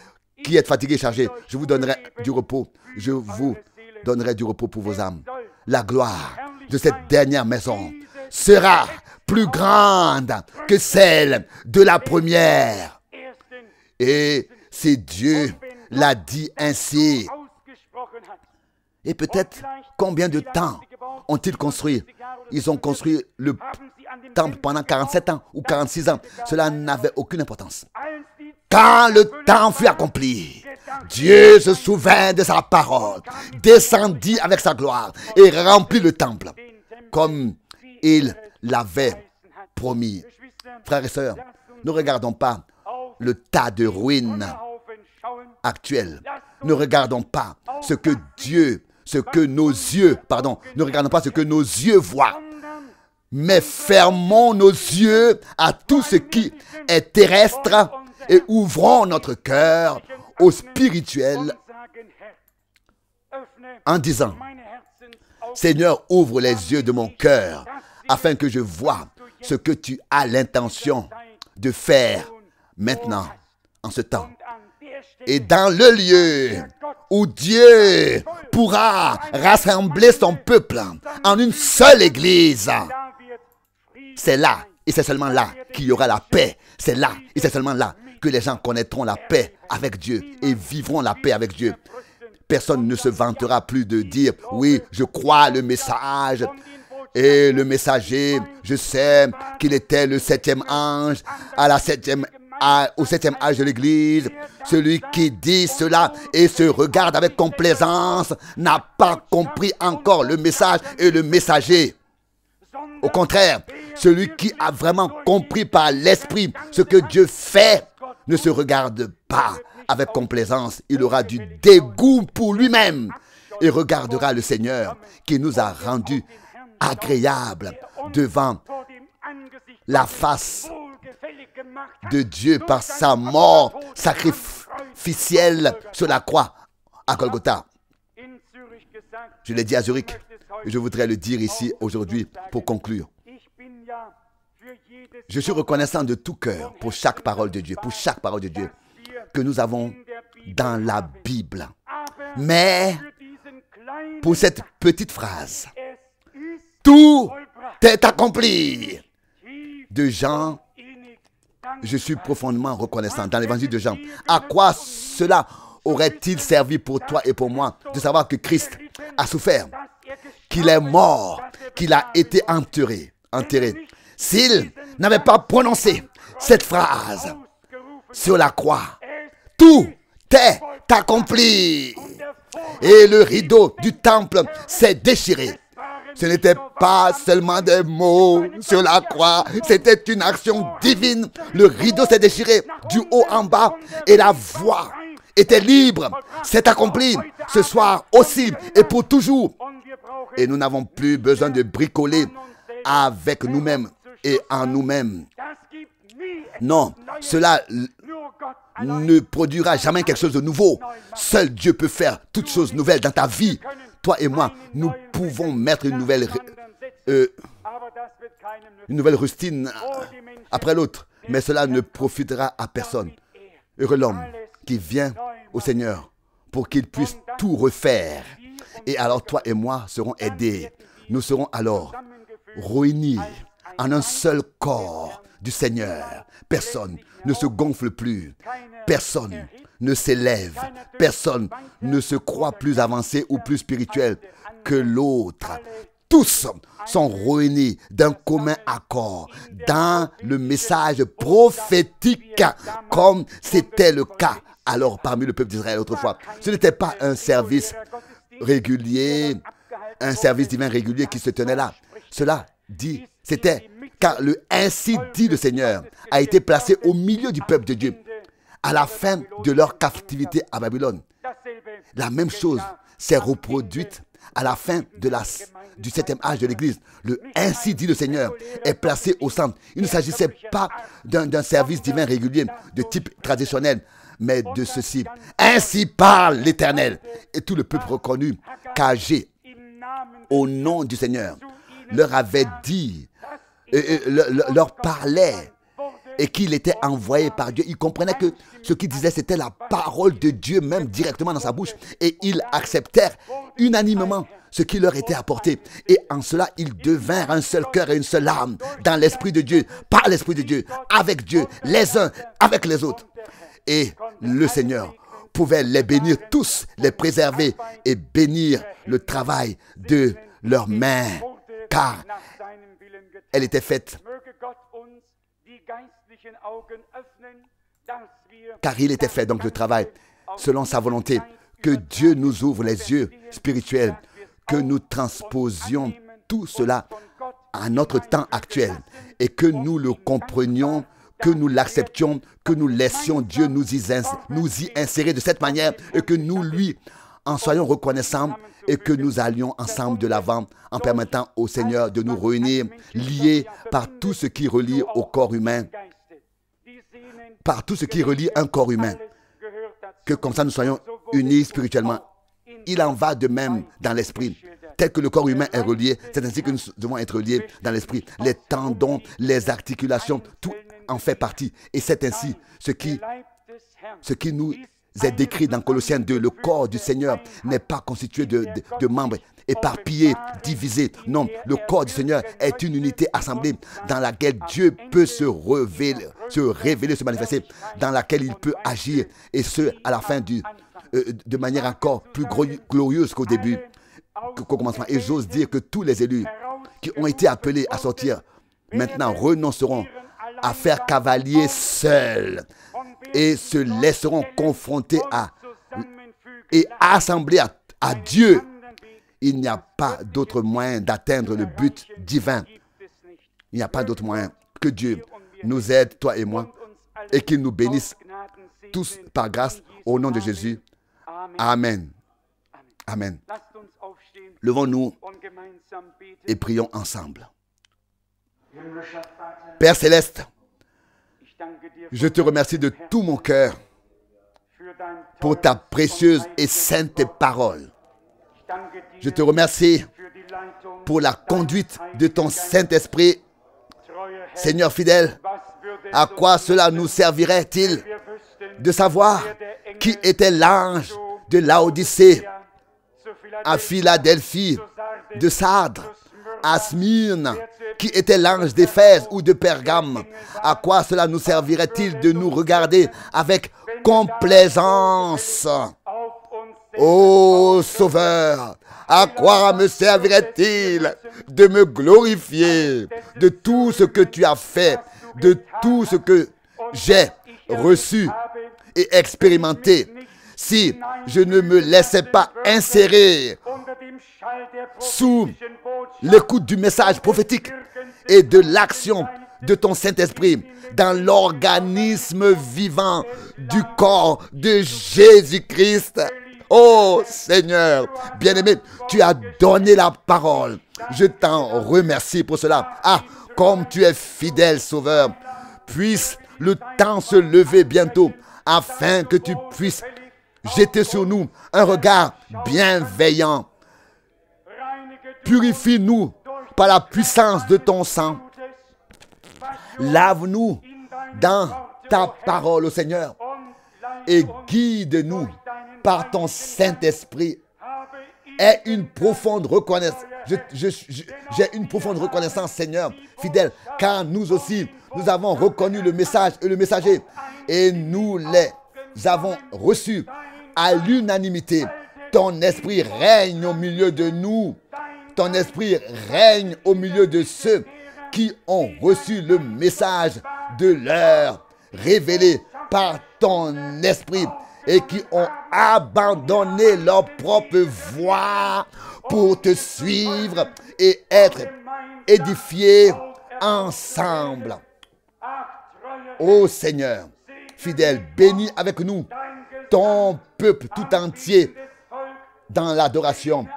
qui êtes fatigués et chargés, je vous donnerai du repos. Je vous donnerai du repos pour vos âmes la gloire de cette dernière maison sera plus grande que celle de la première. Et c'est Dieu l'a dit ainsi. Et peut-être combien de temps ont-ils construit Ils ont construit le temple pendant 47 ans ou 46 ans. Cela n'avait aucune importance. Quand le temps fut accompli, Dieu se souvint de sa parole, descendit avec sa gloire et remplit le temple comme il l'avait promis. Frères et sœurs, ne regardons pas le tas de ruines actuelles. Ne regardons pas ce que Dieu, ce que nos yeux, pardon, ne regardons pas ce que nos yeux voient. Mais fermons nos yeux à tout ce qui est terrestre et ouvrons notre cœur au spirituel en disant, Seigneur, ouvre les yeux de mon cœur afin que je vois ce que tu as l'intention de faire maintenant, en ce temps. Et dans le lieu où Dieu pourra rassembler son peuple en une seule église, c'est là et c'est seulement là qu'il y aura la paix. C'est là et c'est seulement là que les gens connaîtront la paix avec Dieu et vivront la paix avec Dieu. Personne ne se vantera plus de dire, oui, je crois le message. Et le messager, je sais qu'il était le septième ange à la septième au septième âge de l'Église. Celui qui dit cela et se regarde avec complaisance n'a pas compris encore le message et le messager. Au contraire, celui qui a vraiment compris par l'Esprit ce que Dieu fait ne se regarde pas avec complaisance, il aura du dégoût pour lui-même et regardera le Seigneur qui nous a rendus agréables devant la face de Dieu par sa mort sacrificielle sur la croix à Golgotha. Je l'ai dit à Zurich, et je voudrais le dire ici aujourd'hui pour conclure. Je suis reconnaissant de tout cœur pour chaque parole de Dieu, pour chaque parole de Dieu que nous avons dans la Bible. Mais pour cette petite phrase, tout est accompli. De Jean, je suis profondément reconnaissant dans l'évangile de Jean. À quoi cela aurait-il servi pour toi et pour moi de savoir que Christ a souffert, qu'il est mort, qu'il a été enterré, enterré s'il n'avait pas prononcé cette phrase sur la croix. Tout est accompli. Et le rideau du temple s'est déchiré. Ce n'était pas seulement des mots sur la croix, c'était une action divine. Le rideau s'est déchiré du haut en bas et la voix était libre. C'est accompli ce soir aussi et pour toujours. Et nous n'avons plus besoin de bricoler avec nous-mêmes et en nous-mêmes. Non, cela ne produira jamais quelque chose de nouveau. Seul Dieu peut faire toutes choses nouvelles dans ta vie. Toi et moi, nous pouvons mettre une nouvelle, euh, une nouvelle rustine après l'autre, mais cela ne profitera à personne. Heureux l'homme qui vient au Seigneur pour qu'il puisse tout refaire. Et alors toi et moi serons aidés. Nous serons alors ruinés en un seul corps du Seigneur. Personne ne se gonfle plus. Personne ne s'élève. Personne ne se croit plus avancé ou plus spirituel que l'autre. Tous sont réunis d'un commun accord dans le message prophétique comme c'était le cas alors parmi le peuple d'Israël autrefois. Ce n'était pas un service régulier, un service divin régulier qui se tenait là. Cela dit c'était car le ainsi dit le Seigneur a été placé au milieu du peuple de Dieu à la fin de leur captivité à Babylone. La même chose s'est reproduite à la fin de la, du septième âge de l'Église. Le ainsi dit le Seigneur est placé au centre. Il ne s'agissait pas d'un service divin régulier de type traditionnel, mais de ceci. Ainsi parle l'Éternel. Et tout le peuple reconnu, qu'Agé au nom du Seigneur, leur avait dit leur parlait et qu'il était envoyé par Dieu. ils comprenaient que ce qu'il disait, c'était la parole de Dieu même directement dans sa bouche. Et ils acceptèrent unanimement ce qui leur était apporté. Et en cela, ils devinrent un seul cœur et une seule âme dans l'Esprit de Dieu, par l'Esprit de Dieu, avec Dieu, les uns avec les autres. Et le Seigneur pouvait les bénir tous, les préserver et bénir le travail de leurs mains, car elle était faite. Car il était fait donc le travail selon sa volonté. Que Dieu nous ouvre les yeux spirituels, que nous transposions tout cela à notre temps actuel et que nous le comprenions, que nous l'acceptions, que nous laissions Dieu nous y, insérer de cette manière et que nous lui en soyons reconnaissants et que nous allions ensemble de l'avant en permettant au Seigneur de nous réunir, liés par tout ce qui relie au corps humain, par tout ce qui relie un corps humain, que comme ça nous soyons unis spirituellement. Il en va de même dans l'esprit. Tel que le corps humain est relié, c'est ainsi que nous devons être reliés dans l'esprit. Les tendons, les articulations, tout en fait partie. Et c'est ainsi ce qui, ce qui nous êtes décrit dans Colossiens 2. Le corps du Seigneur n'est pas constitué de, membres éparpillés, divisés. Non, le corps du Seigneur est une unité assemblée dans laquelle Dieu peut se révéler, se manifester, dans laquelle il peut agir, et ce, à la fin du, euh, de manière encore plus glorieuse qu'au début, qu'au commencement. Et j'ose dire que tous les élus qui ont été appelés à sortir maintenant renonceront à faire cavalier seul et se laisseront confronter à et assembler à, à Dieu. Il n'y a pas d'autre moyen d'atteindre le but divin. Il n'y a pas d'autre moyen que Dieu nous aide, toi et moi, et qu'il nous bénisse tous par grâce au nom de Jésus. Amen. Amen. Levons-nous et prions ensemble. Père céleste, je te remercie de tout mon cœur pour ta précieuse et sainte parole. Je te remercie pour la conduite de ton Saint-Esprit. Seigneur fidèle, à quoi cela nous servirait-il de savoir qui était l'ange de l'Odyssée à Philadelphie, de Sardes à Smyrne, qui était l'ange d'Éphèse ou de Pergame. À quoi cela nous servirait-il de nous regarder avec complaisance Ô Sauveur, à quoi me servirait-il de me glorifier de tout ce que tu as fait, de tout ce que j'ai reçu et expérimenté si je ne me laissais pas insérer sous l'écoute du message prophétique et de l'action de ton Saint-Esprit dans l'organisme vivant du corps de Jésus-Christ. Oh Seigneur, bien-aimé, tu as donné la parole. Je t'en remercie pour cela. Ah, comme tu es fidèle, Sauveur, puisse le temps se lever bientôt afin que tu puisses jeter sur nous un regard bienveillant. Purifie-nous par la puissance de ton sang. Lave-nous dans ta parole, au Seigneur, et guide-nous par ton Saint-Esprit. Aie une profonde reconnaissance. J'ai une profonde reconnaissance, Seigneur, fidèle, car nous aussi, nous avons reconnu le message et le messager, et nous les avons reçus à l'unanimité. Ton esprit règne au milieu de nous. Ton esprit règne au milieu de ceux qui ont reçu le message de l'heure révélé par ton esprit et qui ont abandonné leur propre voie pour te suivre et être édifiés ensemble. Ô Seigneur, fidèle, bénis avec nous ton peuple tout entier dans l'adoration.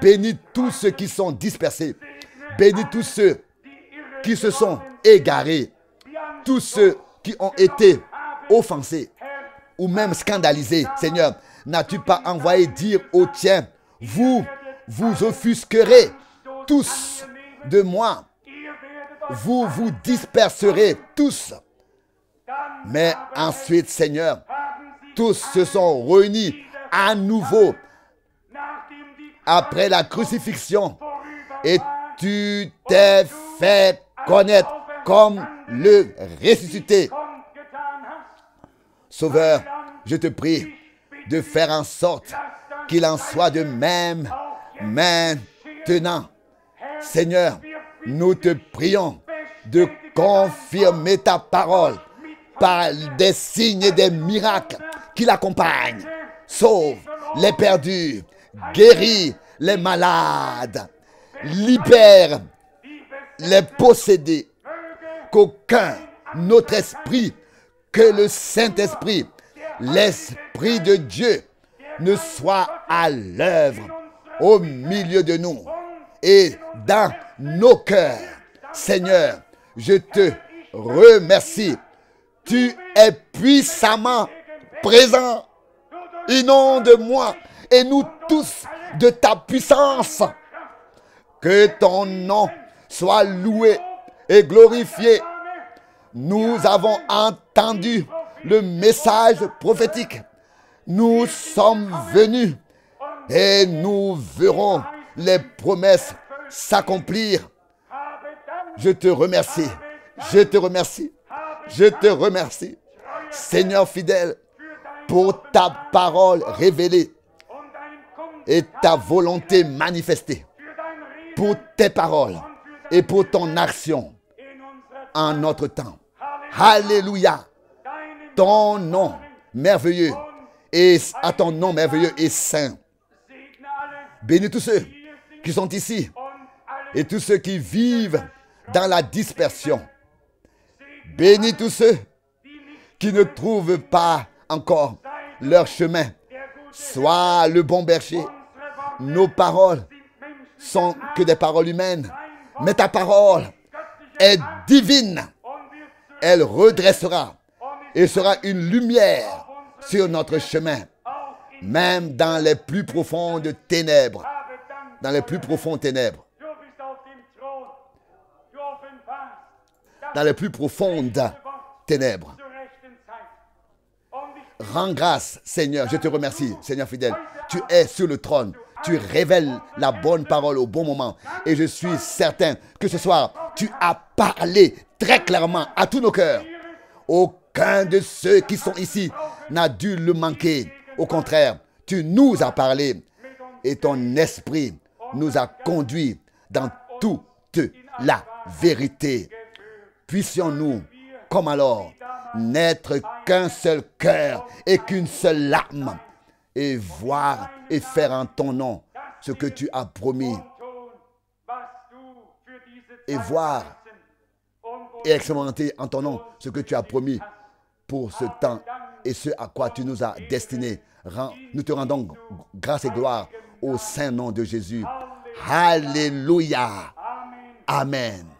Bénis tous ceux qui sont dispersés. Bénis tous ceux qui se sont égarés. Tous ceux qui ont été offensés ou même scandalisés. Seigneur, n'as-tu pas envoyé dire au tien vous vous offusquerez tous de moi. Vous vous disperserez tous. Mais ensuite, Seigneur, tous se sont réunis à nouveau après la crucifixion et tu t'es fait connaître comme le ressuscité. Sauveur, je te prie de faire en sorte qu'il en soit de même maintenant. Seigneur, nous te prions de confirmer ta parole par des signes et des miracles qui l'accompagne, sauve les perdus, guérit les malades, libère les possédés. Qu'aucun autre esprit que le Saint-Esprit, l'Esprit de Dieu, ne soit à l'œuvre au milieu de nous et dans nos cœurs. Seigneur, je te remercie. Tu es puissamment présent. Inonde-moi et nous tous de ta puissance. Que ton nom soit loué et glorifié. Nous avons entendu le message prophétique. Nous sommes venus et nous verrons les promesses s'accomplir. Je te remercie. Je te remercie. Je te remercie. Seigneur fidèle, pour ta parole révélée et ta volonté manifestée, pour tes paroles et pour ton action en notre temps. Alléluia. Ton nom merveilleux et à ton nom merveilleux et saint. Bénis tous ceux qui sont ici et tous ceux qui vivent dans la dispersion. Bénis tous ceux qui ne trouvent pas encore leur chemin. soit le bon berger. Nos paroles sont que des paroles humaines, mais ta parole est divine. Elle redressera et sera une lumière sur notre chemin, même dans les plus profondes ténèbres. Dans les plus profondes ténèbres. Dans les plus profondes ténèbres. Rends grâce, Seigneur. Je te remercie, Seigneur fidèle. Tu es sur le trône. Tu révèles la bonne parole au bon moment. Et je suis certain que ce soir, tu as parlé très clairement à tous nos cœurs. Aucun de ceux qui sont ici n'a dû le manquer. Au contraire, tu nous as parlé et ton esprit nous a conduits dans toute la vérité. Puissions-nous, comme alors, n'être qu'un seul cœur et qu'une seule âme, et voir et faire en ton nom ce que tu as promis, et voir et expérimenter en ton nom ce que tu as promis pour ce temps et ce à quoi tu nous as destinés. Nous te rendons grâce et gloire au saint nom de Jésus. Alléluia. Amen.